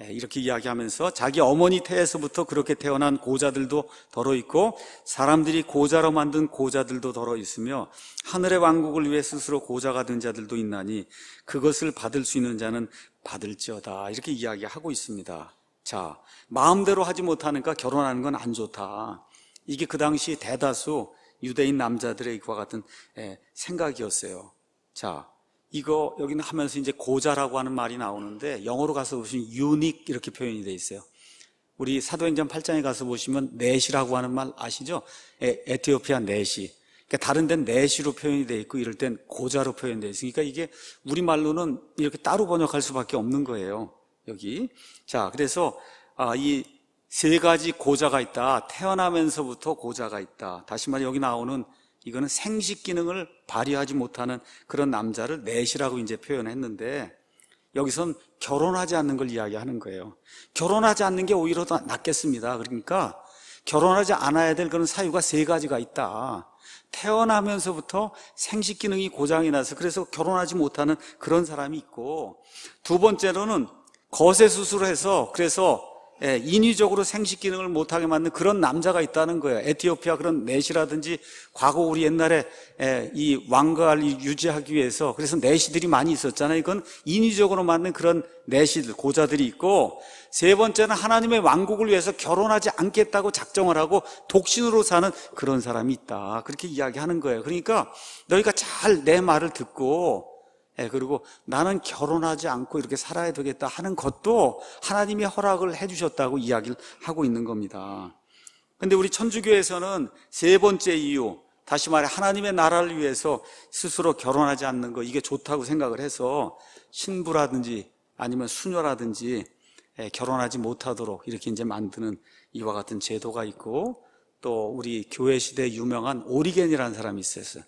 [SPEAKER 1] 예, 이렇게 이야기하면서 자기 어머니 태에서부터 그렇게 태어난 고자들도 더러 있고 사람들이 고자로 만든 고자들도 더러 있으며 하늘의 왕국을 위해 스스로 고자가 된 자들도 있나니 그것을 받을 수 있는 자는 받을지어다 이렇게 이야기하고 있습니다. 자 마음대로 하지 못하니까 결혼하는 건 안 좋다. 이게 그 당시 대다수 유대인 남자들의 이과 같은 예, 생각이었어요. 자 이거 여기는 하면서 이제 고자라고 하는 말이 나오는데 영어로 가서 보시면 유닉 이렇게 표현이 돼 있어요. 우리 사도행전 8장에 가서 보시면 내시라고 하는 말 아시죠? 에, 티오피아 내시 그러니까 다른 데는 네시로 표현이 돼 있고 이럴 땐 고자로 표현돼 있으니까 이게 우리말로는 이렇게 따로 번역할 수밖에 없는 거예요. 여기. 자, 그래서 아, 이세 가지 고자가 있다. 태어나면서부터 고자가 있다. 다시 말해 여기 나오는 이거는 생식 기능을 발휘하지 못하는 그런 남자를 넷이라고 이제 표현했는데 여기선 결혼하지 않는 걸 이야기하는 거예요. 결혼하지 않는 게 오히려 더 낫겠습니다. 그러니까 결혼하지 않아야 될 그런 사유가 세 가지가 있다. 태어나면서부터 생식 기능이 고장이 나서 그래서 결혼하지 못하는 그런 사람이 있고 두 번째로는 거세 수술을 해서 그래서 예, 인위적으로 생식 기능을 못하게 만든 그런 남자가 있다는 거예요. 에티오피아 그런 넷이라든지 과거 우리 옛날에 예, 이 왕가를 유지하기 위해서 그래서 넷이들이 많이 있었잖아요. 이건 인위적으로 만든 그런 넷이들, 고자들이 있고 세 번째는 하나님의 왕국을 위해서 결혼하지 않겠다고 작정을 하고 독신으로 사는 그런 사람이 있다. 그렇게 이야기하는 거예요. 그러니까 너희가 잘 내 말을 듣고 예, 그리고 나는 결혼하지 않고 이렇게 살아야 되겠다 하는 것도 하나님이 허락을 해주셨다고 이야기를 하고 있는 겁니다. 근데 우리 천주교에서는 세 번째 이유, 다시 말해 하나님의 나라를 위해서 스스로 결혼하지 않는 거 이게 좋다고 생각을 해서 신부라든지 아니면 수녀라든지 예, 결혼하지 못하도록 이렇게 이제 만드는 이와 같은 제도가 있고 또 우리 교회 시대에 유명한 오리겐이라는 사람이 있었어요.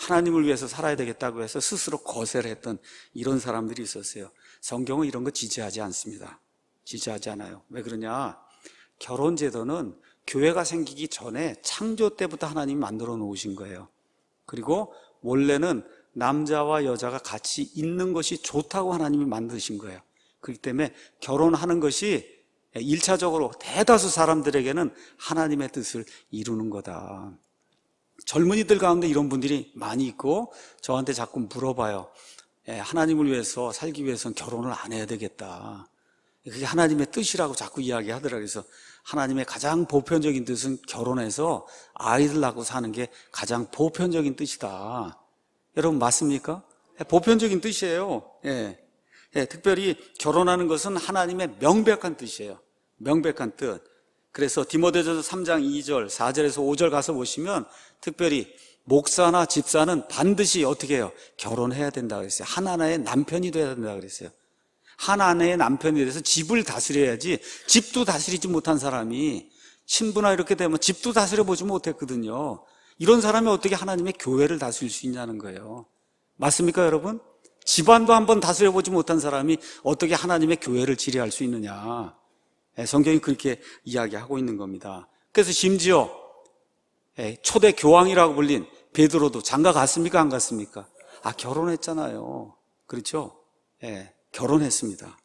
[SPEAKER 1] 하나님을 위해서 살아야 되겠다고 해서 스스로 거세를 했던 이런 사람들이 있었어요. 성경은 이런 거 지지하지 않습니다. 지지하지 않아요. 왜 그러냐? 결혼제도는 교회가 생기기 전에 창조 때부터 하나님이 만들어 놓으신 거예요. 그리고 원래는 남자와 여자가 같이 있는 것이 좋다고 하나님이 만드신 거예요. 그렇기 때문에 결혼하는 것이 1차적으로 대다수 사람들에게는 하나님의 뜻을 이루는 거다. 젊은이들 가운데 이런 분들이 많이 있고 저한테 자꾸 물어봐요. 예, 하나님을 위해서 살기 위해서는 결혼을 안 해야 되겠다. 그게 하나님의 뜻이라고 자꾸 이야기하더라. 그래서 하나님의 가장 보편적인 뜻은 결혼해서 아이들 낳고 사는 게 가장 보편적인 뜻이다. 여러분 맞습니까? 예, 보편적인 뜻이에요. 예. 예, 특별히 결혼하는 것은 하나님의 명백한 뜻이에요. 명백한 뜻. 그래서 디모데전서 3장 2절, 4절에서 5절 가서 보시면 특별히 목사나 집사는 반드시 어떻게 해요? 결혼해야 된다 그랬어요. 하나하나의 남편이 돼야 된다 고 그랬어요. 하나하나의 남편이 돼서 집을 다스려야지 집도 다스리지 못한 사람이 신부나 이렇게 되면 집도 다스려 보지 못했거든요. 이런 사람이 어떻게 하나님의 교회를 다스릴 수 있냐는 거예요. 맞습니까, 여러분? 집안도 한번 다스려 보지 못한 사람이 어떻게 하나님의 교회를 지리할 수 있느냐. 예, 성경이 그렇게 이야기하고 있는 겁니다. 그래서 심지어 예, 초대 교황이라고 불린 베드로도 장가 갔습니까? 안 갔습니까? 아, 결혼했잖아요. 그렇죠? 예, 결혼했습니다.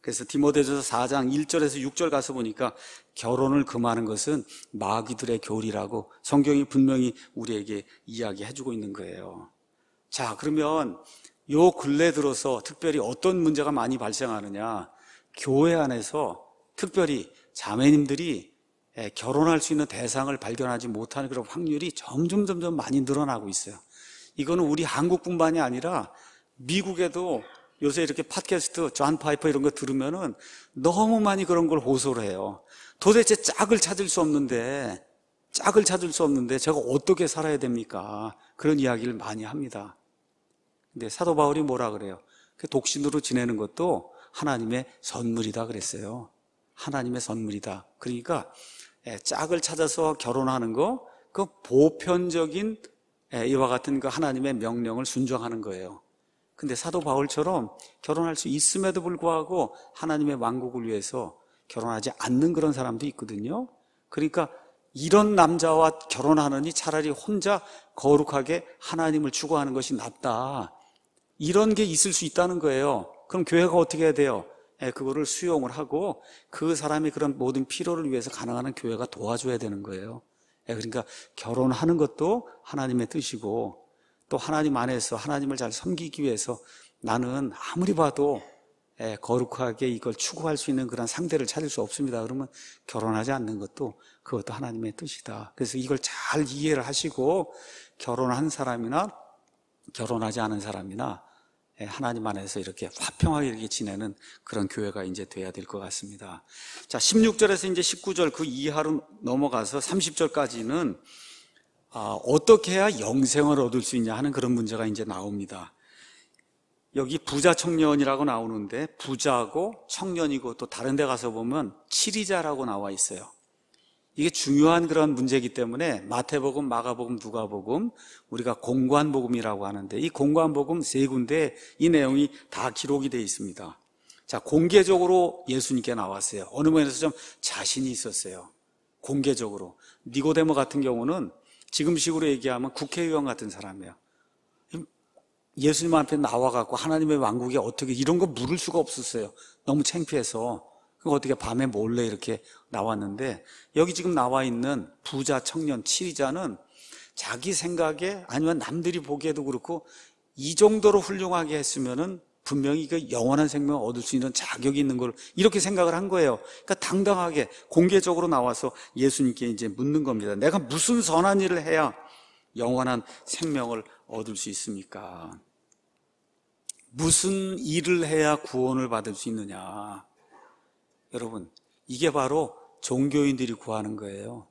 [SPEAKER 1] 그래서 디모데전서 4장 1절에서 6절 가서 보니까 결혼을 금하는 것은 마귀들의 교리라고 성경이 분명히 우리에게 이야기해 주고 있는 거예요. 자, 그러면 요 근래 들어서 특별히 어떤 문제가 많이 발생하느냐? 교회 안에서 특별히 자매님들이 예, 결혼할 수 있는 대상을 발견하지 못하는 그런 확률이 점점 점점 많이 늘어나고 있어요. 이거는 우리 한국뿐만이 아니라 미국에도 요새 이렇게 팟캐스트 존 파이퍼 이런 거 들으면은 너무 많이 그런 걸 호소를 해요. 도대체 짝을 찾을 수 없는데 짝을 찾을 수 없는데 제가 어떻게 살아야 됩니까? 그런 이야기를 많이 합니다. 근데 사도 바울이 뭐라 그래요? 그 독신으로 지내는 것도 하나님의 선물이다 그랬어요. 하나님의 선물이다. 그러니까 예, 짝을 찾아서 결혼하는 거, 그 보편적인 예, 이와 같은 그 하나님의 명령을 순종하는 거예요. 근데 사도 바울처럼 결혼할 수 있음에도 불구하고 하나님의 왕국을 위해서 결혼하지 않는 그런 사람도 있거든요. 그러니까 이런 남자와 결혼하느니 차라리 혼자 거룩하게 하나님을 추구하는 것이 낫다. 이런 게 있을 수 있다는 거예요. 그럼 교회가 어떻게 해야 돼요? 예, 그거를 수용을 하고 그 사람이 그런 모든 필요를 위해서 가능한 교회가 도와줘야 되는 거예요. 예, 그러니까 결혼하는 것도 하나님의 뜻이고 또 하나님 안에서 하나님을 잘 섬기기 위해서 나는 아무리 봐도 예, 거룩하게 이걸 추구할 수 있는 그런 상대를 찾을 수 없습니다. 그러면 결혼하지 않는 것도 그것도 하나님의 뜻이다. 그래서 이걸 잘 이해를 하시고 결혼한 사람이나 결혼하지 않은 사람이나 예, 하나님 안에서 이렇게 화평하게 이렇게 지내는 그런 교회가 이제 돼야 될 것 같습니다. 자, 16절에서 이제 19절 그 이하로 넘어가서 30절까지는 아, 어떻게 해야 영생을 얻을 수 있냐 하는 그런 문제가 이제 나옵니다. 여기 부자 청년이라고 나오는데 부자고 청년이고 또 다른 데 가서 보면 치리자라고 나와 있어요. 이게 중요한 그런 문제이기 때문에 마태복음, 마가복음, 누가복음 우리가 공관복음이라고 하는데 이 공관복음 세 군데 이 내용이 다 기록이 되어 있습니다. 자, 공개적으로 예수님께 나왔어요. 어느 면에서 좀 자신이 있었어요. 공개적으로. 니고데모 같은 경우는 지금식으로 얘기하면 국회의원 같은 사람이에요. 예수님 앞에 나와갖고 하나님의 왕국이 어떻게 이런 거 물을 수가 없었어요. 너무 창피해서. 그거 어떻게 밤에 몰래 이렇게 나왔는데 여기 지금 나와 있는 부자 청년 7위자는 자기 생각에 아니면 남들이 보기에도 그렇고 이 정도로 훌륭하게 했으면은 분명히 그 영원한 생명을 얻을 수 있는 자격이 있는 걸 이렇게 생각을 한 거예요. 그러니까 당당하게 공개적으로 나와서 예수님께 이제 묻는 겁니다. 내가 무슨 선한 일을 해야 영원한 생명을 얻을 수 있습니까? 무슨 일을 해야 구원을 받을 수 있느냐? 여러분, 이게 바로 종교인들이 구하는 거예요.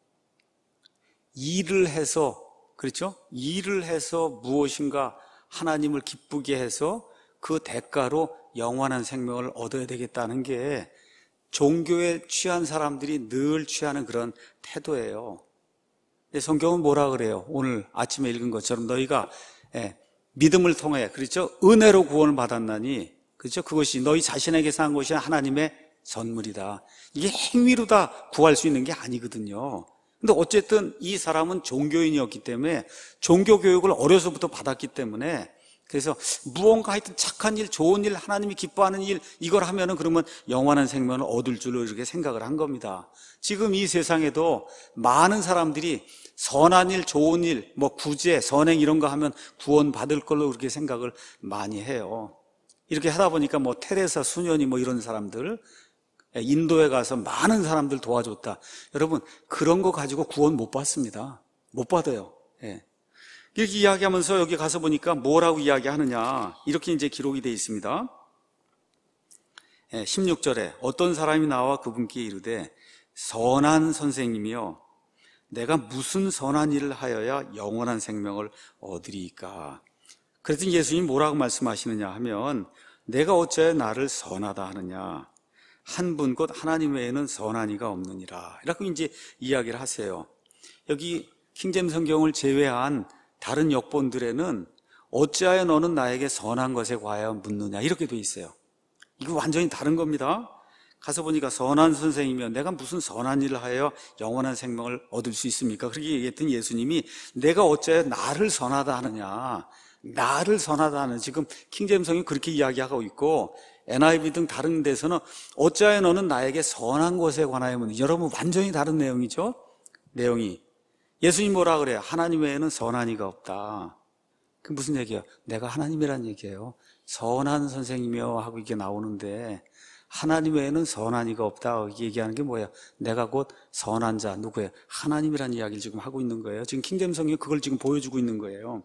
[SPEAKER 1] 일을 해서, 그렇죠? 일을 해서 무엇인가 하나님을 기쁘게 해서 그 대가로 영원한 생명을 얻어야 되겠다는 게 종교에 취한 사람들이 늘 취하는 그런 태도예요. 성경은 뭐라 그래요? 오늘 아침에 읽은 것처럼 너희가 예, 믿음을 통해 그렇죠? 은혜로 구원을 받았나니 그렇죠? 그것이 너희 자신에게서 한 것이 하나님의 선물이다. 이게 행위로다 구할 수 있는 게 아니거든요. 근데 어쨌든 이 사람은 종교인이었기 때문에 종교 교육을 어려서부터 받았기 때문에 그래서 무언가 하여튼 착한 일, 좋은 일, 하나님이 기뻐하는 일 이걸 하면은 그러면 영원한 생명을 얻을 줄로 이렇게 생각을 한 겁니다. 지금 이 세상에도 많은 사람들이 선한 일, 좋은 일, 뭐 구제, 선행 이런 거 하면 구원 받을 걸로 그렇게 생각을 많이 해요. 이렇게 하다 보니까 뭐 테레사 수녀니 뭐 이런 사람들 예, 인도에 가서 많은 사람들 도와줬다. 여러분, 그런 거 가지고 구원 못 받습니다. 못 받아요. 예. 이렇게 이야기하면서 여기 가서 보니까 뭐라고 이야기하느냐. 이렇게 이제 기록이 되어 있습니다. 16절에 예, 어떤 사람이 나와 그분께 이르되 선한 선생님이여 내가 무슨 선한 일을 하여야 영원한 생명을 얻으리까. 그랬더니 예수님이 뭐라고 말씀하시느냐 하면 내가 어째 나를 선하다 하느냐. 한분곧 하나님 외에는 선한 이가 없느니라. 이렇게 이제 이야기를 하세요. 여기 킹잼 성경을 제외한 다른 역본들에는 어찌하여 너는 나에게 선한 것에 과연 묻느냐 이렇게 돼 있어요. 이거 완전히 다른 겁니다. 가서 보니까 선한 선생이면 내가 무슨 선한 일을 하여 영원한 생명을 얻을 수 있습니까? 그렇게 얘기했던 예수님이 내가 어째 나를 선하다 하느냐. 나를 선하다 하는 지금 킹잼성이 그렇게 이야기하고 있고 NIV 등 다른 데서는 어찌하여 너는 나에게 선한 것에 관하여 묻는 여러분 완전히 다른 내용이죠. 내용이 예수님 뭐라 그래요? 하나님 외에는 선한 이가 없다. 그 무슨 얘기야? 내가 하나님이란 얘기예요. 선한 선생님이요 하고 이게 나오는데 하나님 외에는 선한 이가 없다 얘기하는 게뭐야 내가 곧 선한 자 누구예요? 하나님이란 이야기를 지금 하고 있는 거예요. 지금 킹덤 성경 그걸 지금 보여주고 있는 거예요.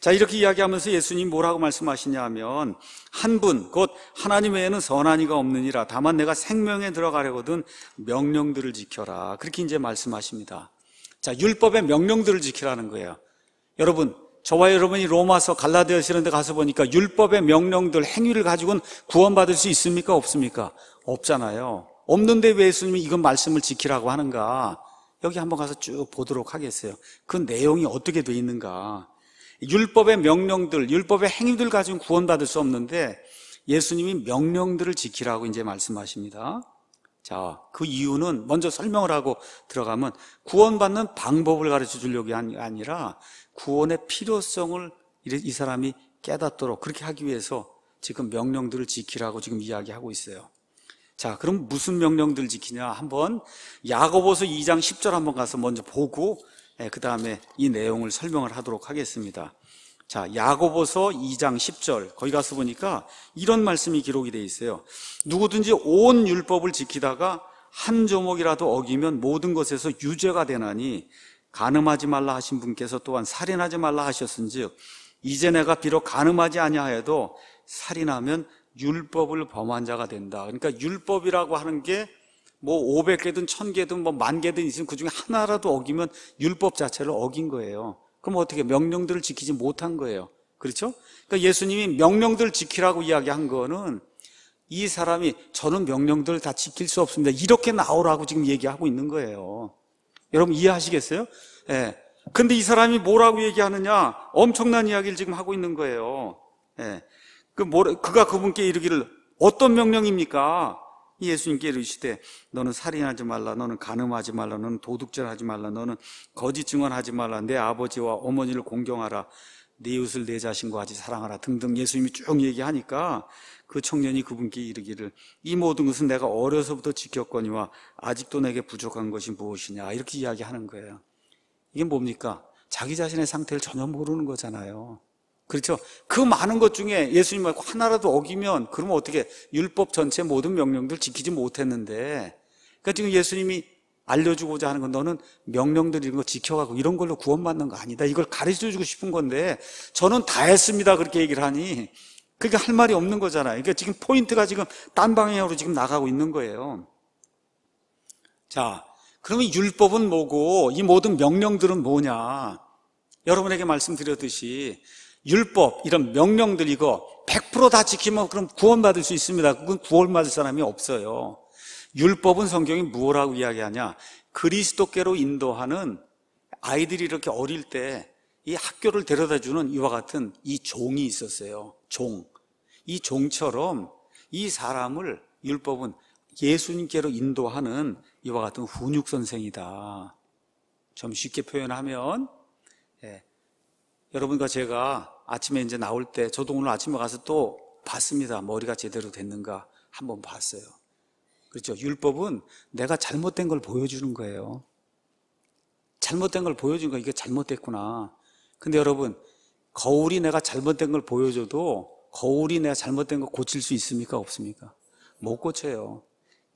[SPEAKER 1] 자, 이렇게 이야기하면서 예수님 뭐라고 말씀하시냐 하면, 한 분, 곧 하나님 외에는 선한 이가 없느니라. 다만 내가 생명에 들어가려거든 명령들을 지켜라. 그렇게 이제 말씀하십니다. 자, 율법의 명령들을 지키라는 거예요. 여러분, 저와 여러분이 로마서 갈라디아시는데 가서 보니까 율법의 명령들, 행위를 가지고는 구원받을 수 있습니까? 없습니까? 없잖아요. 없는데 왜 예수님이 이건 말씀을 지키라고 하는가? 여기 한번 가서 쭉 보도록 하겠어요. 그 내용이 어떻게 돼 있는가? 율법의 명령들, 율법의 행위들 가지고 구원받을 수 없는데 예수님이 명령들을 지키라고 이제 말씀하십니다. 자, 그 이유는 먼저 설명을 하고 들어가면 구원받는 방법을 가르쳐 주려고 아니라 구원의 필요성을 이 사람이 깨닫도록 그렇게 하기 위해서 지금 명령들을 지키라고 지금 이야기하고 있어요. 자, 그럼 무슨 명령들을 지키냐? 한번 야고보서 2장 10절 한번 가서 먼저 보고 예, 그 다음에 이 내용을 설명을 하도록 하겠습니다. 자, 야고보서 2장 10절. 거기 가서 보니까 이런 말씀이 기록이 되어 있어요. 누구든지 온 율법을 지키다가 한 조목이라도 어기면 모든 것에서 유죄가 되나니 가늠하지 말라 하신 분께서 또한 살인하지 말라 하셨은즉 이제 내가 비록 가늠하지 아니하여도 살인하면 율법을 범한 자가 된다. 그러니까 율법이라고 하는 게뭐 500개든 1000개든 뭐 만 개든 있으면 그 중에 하나라도 어기면 율법 자체를 어긴 거예요. 그럼 어떻게 명령들을 지키지 못한 거예요. 그렇죠? 그러니까 예수님이 명령들 지키라고 이야기한 거는 이 사람이 저는 명령들 다 지킬 수 없습니다. 이렇게 나오라고 지금 얘기하고 있는 거예요. 여러분 이해하시겠어요? 예. 네. 근데 이 사람이 뭐라고 얘기하느냐? 엄청난 이야기를 지금 하고 있는 거예요. 예. 그 뭐, 그가 그분께 이르기를 어떤 명령입니까? 예수님께 이르시되 너는 살인하지 말라 너는 간음하지 말라 너는 도둑질하지 말라 너는 거짓 증언하지 말라 내 아버지와 어머니를 공경하라 내 네 이웃을 내 자신과 같이 사랑하라 등등 예수님이 쭉 얘기하니까 그 청년이 그분께 이르기를 이 모든 것은 내가 어려서부터 지켰거니와 아직도 내게 부족한 것이 무엇이냐 이렇게 이야기하는 거예요 이게 뭡니까? 자기 자신의 상태를 전혀 모르는 거잖아요 그렇죠? 그 많은 것 중에 예수님 하나라도 어기면 그러면 어떻게 율법 전체 모든 명령들 지키지 못했는데 그러니까 지금 예수님이 알려주고자 하는 건 너는 명령들 이런 거 지켜가고 이런 걸로 구원받는 거 아니다. 이걸 가르쳐 주고 싶은 건데 저는 다 했습니다. 그렇게 얘기를 하니 그게 할 말이 없는 거잖아요. 그러니까 지금 포인트가 지금 딴 방향으로 지금 나가고 있는 거예요. 자, 그러면 율법은 뭐고 이 모든 명령들은 뭐냐? 여러분에게 말씀드렸듯이 율법, 이런 명령들 이거 100%다 지키면 그럼 구원받을 수 있습니다. 그건 구원받을 사람이 없어요. 율법은 성경이 무엇라고 이야기하냐? 그리스도께로 인도하는 아이들이 이렇게 어릴 때 이 학교를 데려다 주는 이와 같은 이 종이 있었어요. 종. 이 종처럼 이 사람을 율법은 예수님께로 인도하는 이와 같은 훈육 선생이다. 좀 쉽게 표현하면 예, 여러분과 제가 아침에 이제 나올 때 저도 오늘 아침에 가서 또 봤습니다. 머리가 제대로 됐는가 한번 봤어요. 그렇죠. 율법은 내가 잘못된 걸 보여주는 거예요. 잘못된 걸 보여준 거 이게 잘못됐구나. 근데 여러분 거울이 내가 잘못된 걸 보여줘도 거울이 내가 잘못된 거 고칠 수 있습니까? 없습니까? 못 고쳐요.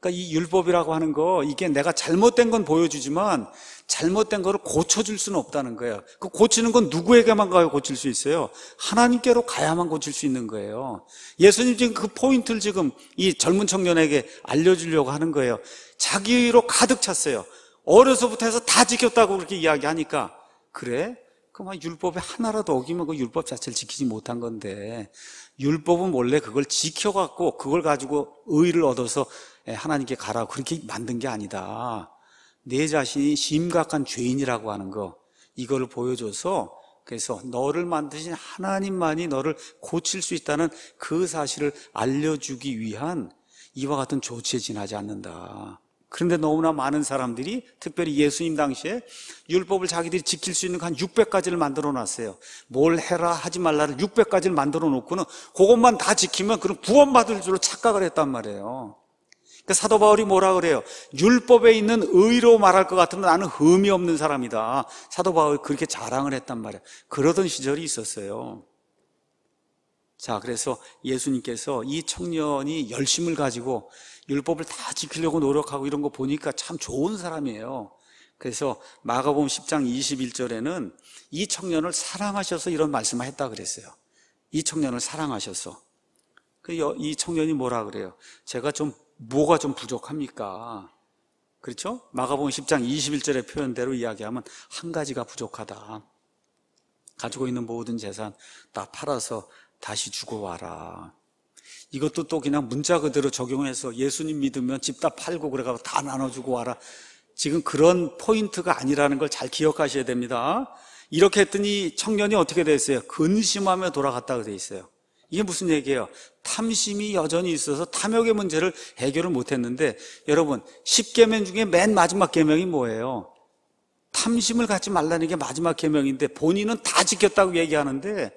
[SPEAKER 1] 그러니까 이 율법이라고 하는 거 이게 내가 잘못된 건 보여주지만 잘못된 거를 고쳐줄 수는 없다는 거예요. 그 고치는 건 누구에게만 가요 고칠 수 있어요. 하나님께로 가야만 고칠 수 있는 거예요. 예수님 지금 그 포인트를 지금 이 젊은 청년에게 알려주려고 하는 거예요. 자기로 가득 찼어요. 어려서부터 해서 다 지켰다고 그렇게 이야기하니까 그래? 그만 율법에 하나라도 어기면 그 율법 자체를 지키지 못한 건데 율법은 원래 그걸 지켜갖고 그걸 가지고 의를 얻어서 예, 하나님께 가라 그렇게 만든 게 아니다. 내 자신이 심각한 죄인이라고 하는 거 이걸 보여줘서 그래서 너를 만드신 하나님만이 너를 고칠 수 있다는 그 사실을 알려주기 위한 이와 같은 조치에 지나지 않는다. 그런데 너무나 많은 사람들이 특별히 예수님 당시에 율법을 자기들이 지킬 수 있는 한 600가지를 만들어 놨어요. 뭘 해라 하지 말라를 600가지를 만들어 놓고는 그것만 다 지키면 그럼 구원받을 줄로 착각을 했단 말이에요. 그 사도 바울이 뭐라 그래요? 율법에 있는 의로 말할 것 같으면 나는 흠이 없는 사람이다. 사도 바울이 그렇게 자랑을 했단 말이야. 그러던 시절이 있었어요. 자, 그래서 예수님께서 이 청년이 열심을 가지고 율법을 다 지키려고 노력하고 이런 거 보니까 참 좋은 사람이에요. 그래서 마가복음 10장 21절에는 이 청년을 사랑하셔서 이런 말씀을 했다 그랬어요. 이 청년을 사랑하셔서. 그 이 청년이 뭐라 그래요? 제가 좀 뭐가 좀 부족합니까? 그렇죠? 마가복음 10장 21절의 표현대로 이야기하면 한 가지가 부족하다. 가지고 있는 모든 재산 다 팔아서 다시 주고 와라. 이것도 또 그냥 문자 그대로 적용해서 예수님 믿으면 집 다 팔고 그래가고 다 나눠주고 와라. 지금 그런 포인트가 아니라는 걸 잘 기억하셔야 됩니다. 이렇게 했더니 청년이 어떻게 되어 있어요? 근심하며 돌아갔다고 되어 있어요. 이게 무슨 얘기예요? 탐심이 여전히 있어서 탐욕의 문제를 해결을 못했는데 여러분 10계명 중에 맨 마지막 계명이 뭐예요? 탐심을 갖지 말라는 게 마지막 계명인데 본인은 다 지켰다고 얘기하는데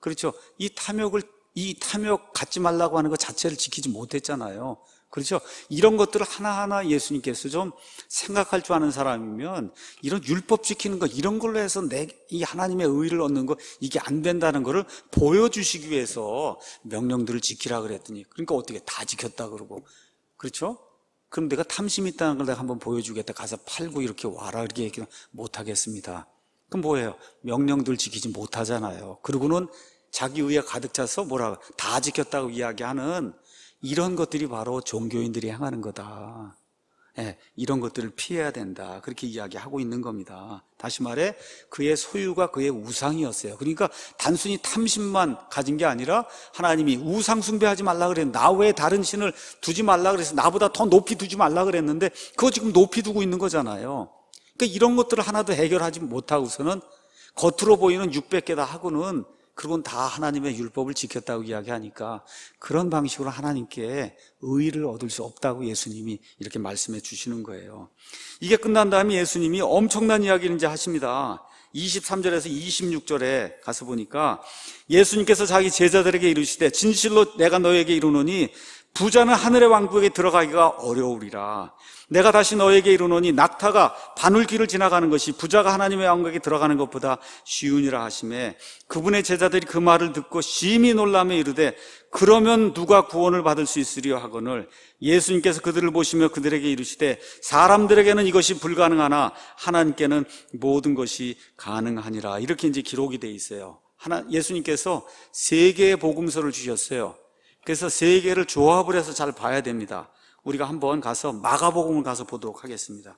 [SPEAKER 1] 그렇죠? 이 탐욕을 이 탐욕 갖지 말라고 하는 것 자체를 지키지 못했잖아요. 그렇죠? 이런 것들을 하나하나 예수님께서 좀 생각할 줄 아는 사람이면 이런 율법 지키는 거 이런 걸로 해서 내이 하나님의 의를 얻는 거 이게 안 된다는 거를 보여주시기 위해서 명령들을 지키라 그랬더니 그러니까 어떻게 다 지켰다 그러고 그렇죠? 그럼 내가 탐심 있다는 걸 내가 한번 보여주겠다 가서 팔고 이렇게 와라 이렇게 얘기 못하겠습니다. 그럼 뭐예요? 명령들 지키지 못하잖아요. 그리고는 자기 의에 가득 차서 뭐라 다 지켰다고 이야기하는 이런 것들이 바로 종교인들이 행하는 거다. 예, 이런 것들을 피해야 된다. 그렇게 이야기하고 있는 겁니다. 다시 말해, 그의 소유가 그의 우상이었어요. 그러니까 단순히 탐심만 가진 게 아니라 하나님이 우상숭배하지 말라 그랬는데, 나 외에 다른 신을 두지 말라 그래서 나보다 더 높이 두지 말라 그랬는데, 그거 지금 높이 두고 있는 거잖아요. 그러니까 이런 것들을 하나도 해결하지 못하고서는 겉으로 보이는 600개다 하고는 그건 다 하나님의 율법을 지켰다고 이야기하니까 그런 방식으로 하나님께 의의를 얻을 수 없다고 예수님이 이렇게 말씀해 주시는 거예요. 이게 끝난 다음에 예수님이 엄청난 이야기를 이제 하십니다. 23절에서 26절에 가서 보니까 예수님께서 자기 제자들에게 이르시되 진실로 내가 너에게 이르노니 부자는 하늘의 왕국에 들어가기가 어려우리라. 내가 다시 너에게 이르노니 낙타가 바늘길을 지나가는 것이 부자가 하나님의 왕국에 들어가는 것보다 쉬우니라 하심에 그분의 제자들이 그 말을 듣고 심히 놀라며 이르되 그러면 누가 구원을 받을 수 있으리요 하거늘 예수님께서 그들을 보시며 그들에게 이르시되 사람들에게는 이것이 불가능하나 하나님께는 모든 것이 가능하니라 이렇게 이제 기록이 돼 있어요. 하나 예수님께서 세계의 복음서를 주셨어요. 그래서 세 개를 조합을 해서 잘 봐야 됩니다. 우리가 한번 가서 마가복음을 가서 보도록 하겠습니다.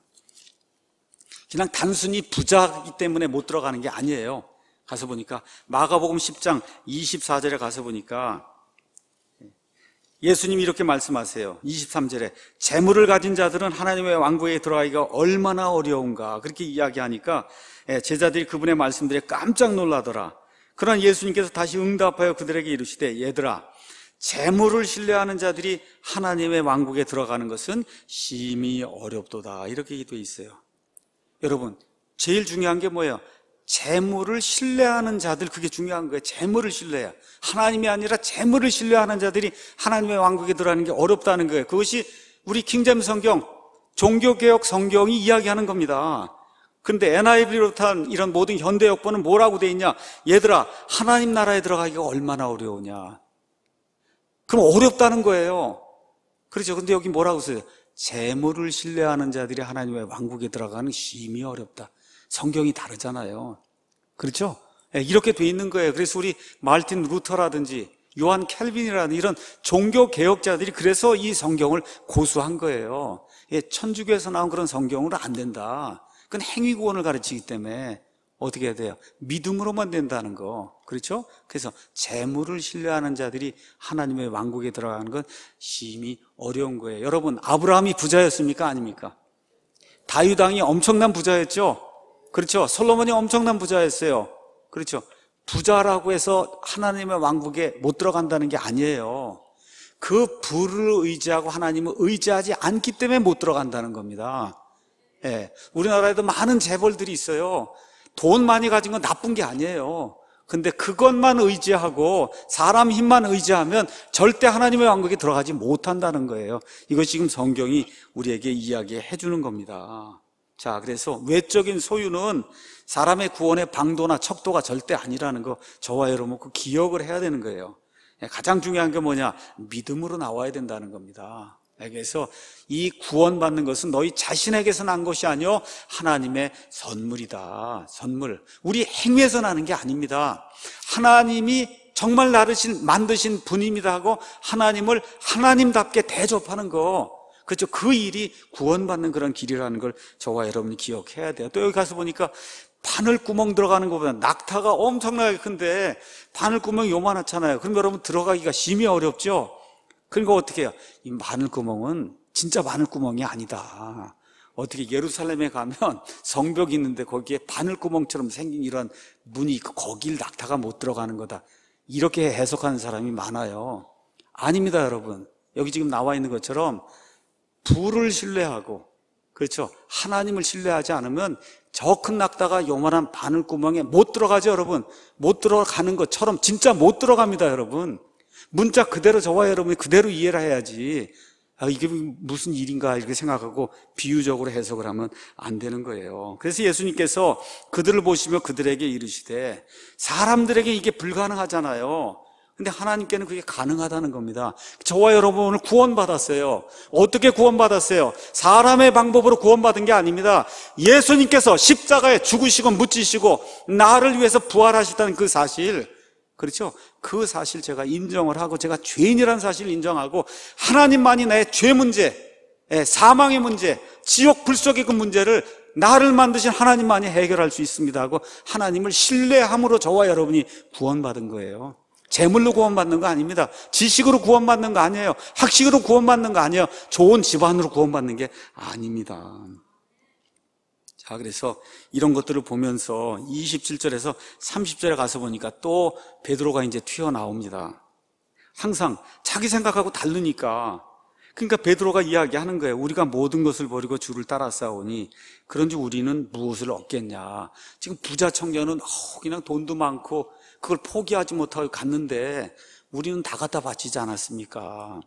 [SPEAKER 1] 그냥 단순히 부자기 때문에 못 들어가는 게 아니에요. 가서 보니까 마가복음 10장 24절에 가서 보니까 예수님이 이렇게 말씀하세요. 23절에 재물을 가진 자들은 하나님의 왕국에 들어가기가 얼마나 어려운가 그렇게 이야기하니까 예, 제자들이 그분의 말씀들에 깜짝 놀라더라. 그러나 예수님께서 다시 응답하여 그들에게 이르시되 얘들아 재물을 신뢰하는 자들이 하나님의 왕국에 들어가는 것은 심히 어렵도다. 이렇게 돼 있어요. 여러분, 제일 중요한 게 뭐예요? 재물을 신뢰하는 자들 그게 중요한 거예요. 재물을 신뢰해요. 하나님이 아니라 재물을 신뢰하는 자들이 하나님의 왕국에 들어가는 게 어렵다는 거예요. 그것이 우리 킹잼 성경 종교개혁 성경이 이야기하는 겁니다. 근데 NIV를 비롯한 이런 모든 현대 역본은 뭐라고 돼 있냐? 얘들아, 하나님 나라에 들어가기가 얼마나 어려우냐? 그럼 어렵다는 거예요. 그렇죠. 근데 여기 뭐라고 써요? 재물을 신뢰하는 자들이 하나님의 왕국에 들어가는 심이 어렵다. 성경이 다르잖아요. 그렇죠? 예, 이렇게 돼 있는 거예요. 그래서 우리 말틴 루터라든지 요한 켈빈이라는 이런 종교 개혁자들이 그래서 이 성경을 고수한 거예요. 예, 천주교에서 나온 그런 성경으로 안 된다. 그건 행위구원을 가르치기 때문에 어떻게 해야 돼요? 믿음으로만 된다는 거. 그렇죠? 그래서 재물을 신뢰하는 자들이 하나님의 왕국에 들어가는 건 심히 어려운 거예요. 여러분, 아브라함이 부자였습니까? 아닙니까? 다유당이 엄청난 부자였죠? 그렇죠? 솔로몬이 엄청난 부자였어요. 그렇죠? 부자라고 해서 하나님의 왕국에 못 들어간다는 게 아니에요. 그 부를 의지하고 하나님을 의지하지 않기 때문에 못 들어간다는 겁니다. 예. 우리나라에도 많은 재벌들이 있어요. 돈 많이 가진 건 나쁜 게 아니에요. 근데 그것만 의지하고 사람 힘만 의지하면 절대 하나님의 왕국에 들어가지 못한다는 거예요. 이거 지금 성경이 우리에게 이야기해 주는 겁니다. 자, 그래서 외적인 소유는 사람의 구원의 방도나 척도가 절대 아니라는 거 저와 여러분 그 기억을 해야 되는 거예요. 예, 가장 중요한 게 뭐냐? 믿음으로 나와야 된다는 겁니다. 그래서 이 구원받는 것은 너희 자신에게서 난 것이 아니요 하나님의 선물이다. 선물. 우리 행위에서 나는 게 아닙니다. 하나님이 정말 나르신 만드신 분입니다 하고 하나님을 하나님답게 대접하는 거. 그렇죠. 그 일이 구원받는 그런 길이라는 걸 저와 여러분이 기억해야 돼요. 또 여기 가서 보니까 바늘구멍 들어가는 것보다 낙타가 엄청나게 큰데 바늘구멍이 요만하잖아요. 그럼 여러분 들어가기가 심히 어렵죠? 그러니까 어떻게 해요? 이 마늘구멍은 진짜 마늘구멍이 아니다. 어떻게 예루살렘에 가면 성벽이 있는데 거기에 바늘구멍처럼 생긴 이런 문이 있고 거길 낙타가 못 들어가는 거다. 이렇게 해석하는 사람이 많아요. 아닙니다, 여러분. 여기 지금 나와 있는 것처럼 불을 신뢰하고 그렇죠. 하나님을 신뢰하지 않으면 저 큰 낙타가 요만한 바늘구멍에 못 들어가죠, 여러분. 못 들어가는 것처럼 진짜 못 들어갑니다, 여러분. 문자 그대로 저와 여러분이 그대로 이해를 해야지 아, 이게 무슨 일인가 이렇게 생각하고 비유적으로 해석을 하면 안 되는 거예요. 그래서 예수님께서 그들을 보시며 그들에게 이르시되 사람들에게 이게 불가능하잖아요. 근데 하나님께는 그게 가능하다는 겁니다. 저와 여러분 을 구원받았어요. 어떻게 구원받았어요? 사람의 방법으로 구원받은 게 아닙니다. 예수님께서 십자가에 죽으시고 묻히시고 나를 위해서 부활하셨다는 그 사실, 그렇죠? 그 사실 제가 인정을 하고 제가 죄인이라는 사실을 인정하고 하나님만이 나의 죄 문제, 예, 사망의 문제, 지옥 불속의 그 문제를 나를 만드신 하나님만이 해결할 수 있습니다 하고 하나님을 신뢰함으로 저와 여러분이 구원받은 거예요. 재물로 구원받는 거 아닙니다. 지식으로 구원받는 거 아니에요. 학식으로 구원받는 거 아니에요. 좋은 집안으로 구원받는 게 아닙니다. 자, 그래서 이런 것들을 보면서 27절에서 30절에 가서 보니까 또 베드로가 이제 튀어나옵니다. 항상 자기 생각하고 다르니까. 그러니까 베드로가 이야기하는 거예요. 우리가 모든 것을 버리고 주를 따라 싸우니 그런지 우리는 무엇을 얻겠냐. 지금 부자 청년은 어, 그냥 돈도 많고 그걸 포기하지 못하고 갔는데 우리는 다 갖다 바치지 않았습니까?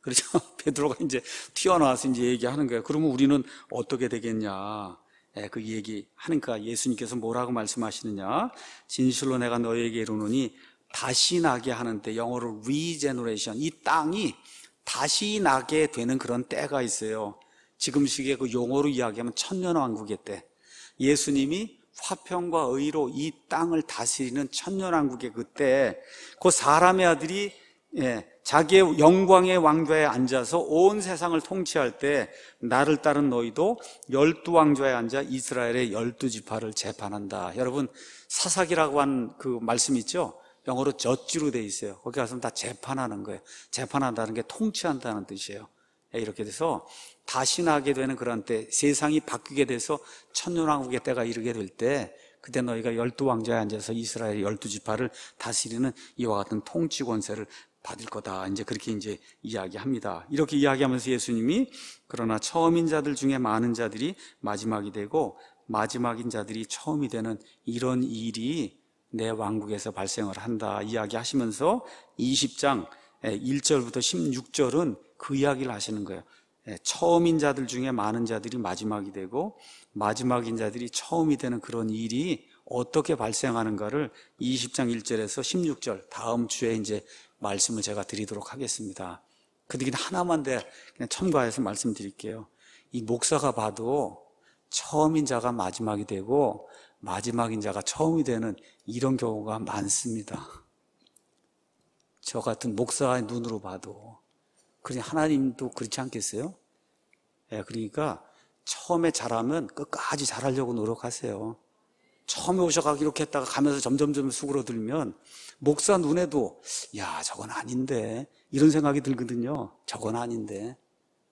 [SPEAKER 1] 그래서 베드로가 이제 튀어나와서 이제 얘기하는 거예요. 그러면 우리는 어떻게 되겠냐. 예, 그 얘기 하니까 예수님께서 뭐라고 말씀하시느냐? 진실로 내가 너에게 이르노니 다시 나게 하는 때 영어로 regeneration 이 땅이 다시 나게 되는 그런 때가 있어요. 지금 시기에 그 용어로 이야기하면 천년왕국의 때 예수님이 화평과 의로 이 땅을 다스리는 천년왕국의 그때 그 사람의 아들이 예, 자기의 영광의 왕좌에 앉아서 온 세상을 통치할 때 나를 따른 너희도 열두 왕좌에 앉아 이스라엘의 열두 지파를 재판한다. 여러분 사사기라고 한 그 말씀 있죠? 영어로 젖지로 돼 있어요. 거기 가서 다 재판하는 거예요. 재판한다는 게 통치한다는 뜻이에요. 예, 이렇게 돼서 다시 나게 되는 그런 때 세상이 바뀌게 돼서 천년왕국의 때가 이르게 될 때 그때 너희가 열두 왕자에 앉아서 이스라엘 의 열두 지파를 다스리는 이와 같은 통치 권세를 받을 거다. 이제 그렇게 이제 이야기합니다. 이렇게 이야기하면서 예수님이 그러나 처음인 자들 중에 많은 자들이 마지막이 되고 마지막인 자들이 처음이 되는 이런 일이 내 왕국에서 발생을 한다 이야기하시면서 20장 1절부터 예, 16절은 그 이야기를 하시는 거예요. 예, 처음인 자들 중에 많은 자들이 마지막이 되고 마지막인 자들이 처음이 되는 그런 일이 어떻게 발생하는가를 20장 1절에서 16절 다음 주에 이제 말씀을 제가 드리도록 하겠습니다. 근데 그 하나만데 그냥 첨가해서 말씀드릴게요. 이 목사가 봐도 처음인 자가 마지막이 되고 마지막인 자가 처음이 되는 이런 경우가 많습니다. 저 같은 목사의 눈으로 봐도 그러니 하나님도 그렇지 않겠어요? 예, 그러니까 처음에 잘하면 끝까지 잘하려고 노력하세요. 처음에 오셔가 기록했다가 가면서 점점점 수그러들면 목사 눈에도 야 저건 아닌데 이런 생각이 들거든요. 저건 아닌데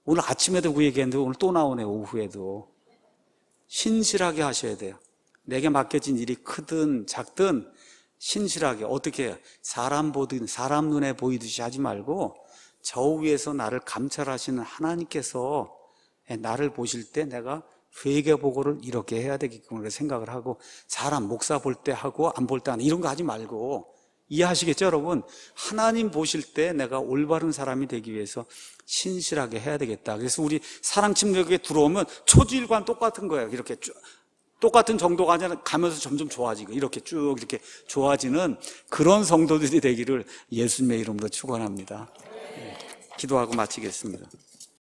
[SPEAKER 1] 오늘 아침에도 그 얘기했는데 오늘 또 나오네 오후에도 신실하게 하셔야 돼요. 내게 맡겨진 일이 크든 작든 신실하게 어떻게 사람 보든 사람 눈에 보이듯이 하지 말고 저 위에서 나를 감찰하시는 하나님께서 나를 보실 때 내가 회개 보고를 이렇게 해야 되겠구나 생각을 하고 사람 목사 볼 때 하고 안 볼 때 하는 이런 거 하지 말고 이해하시겠죠, 여러분? 하나님 보실 때 내가 올바른 사람이 되기 위해서 신실하게 해야 되겠다. 그래서 우리 사랑 침략에 들어오면 초지일관 똑같은 거예요. 이렇게 쭉 똑같은 정도가 아니라 가면서 점점 좋아지고 이렇게 쭉 이렇게 좋아지는 그런 성도들이 되기를 예수님의 이름으로 축원합니다. 네, 기도하고 마치겠습니다.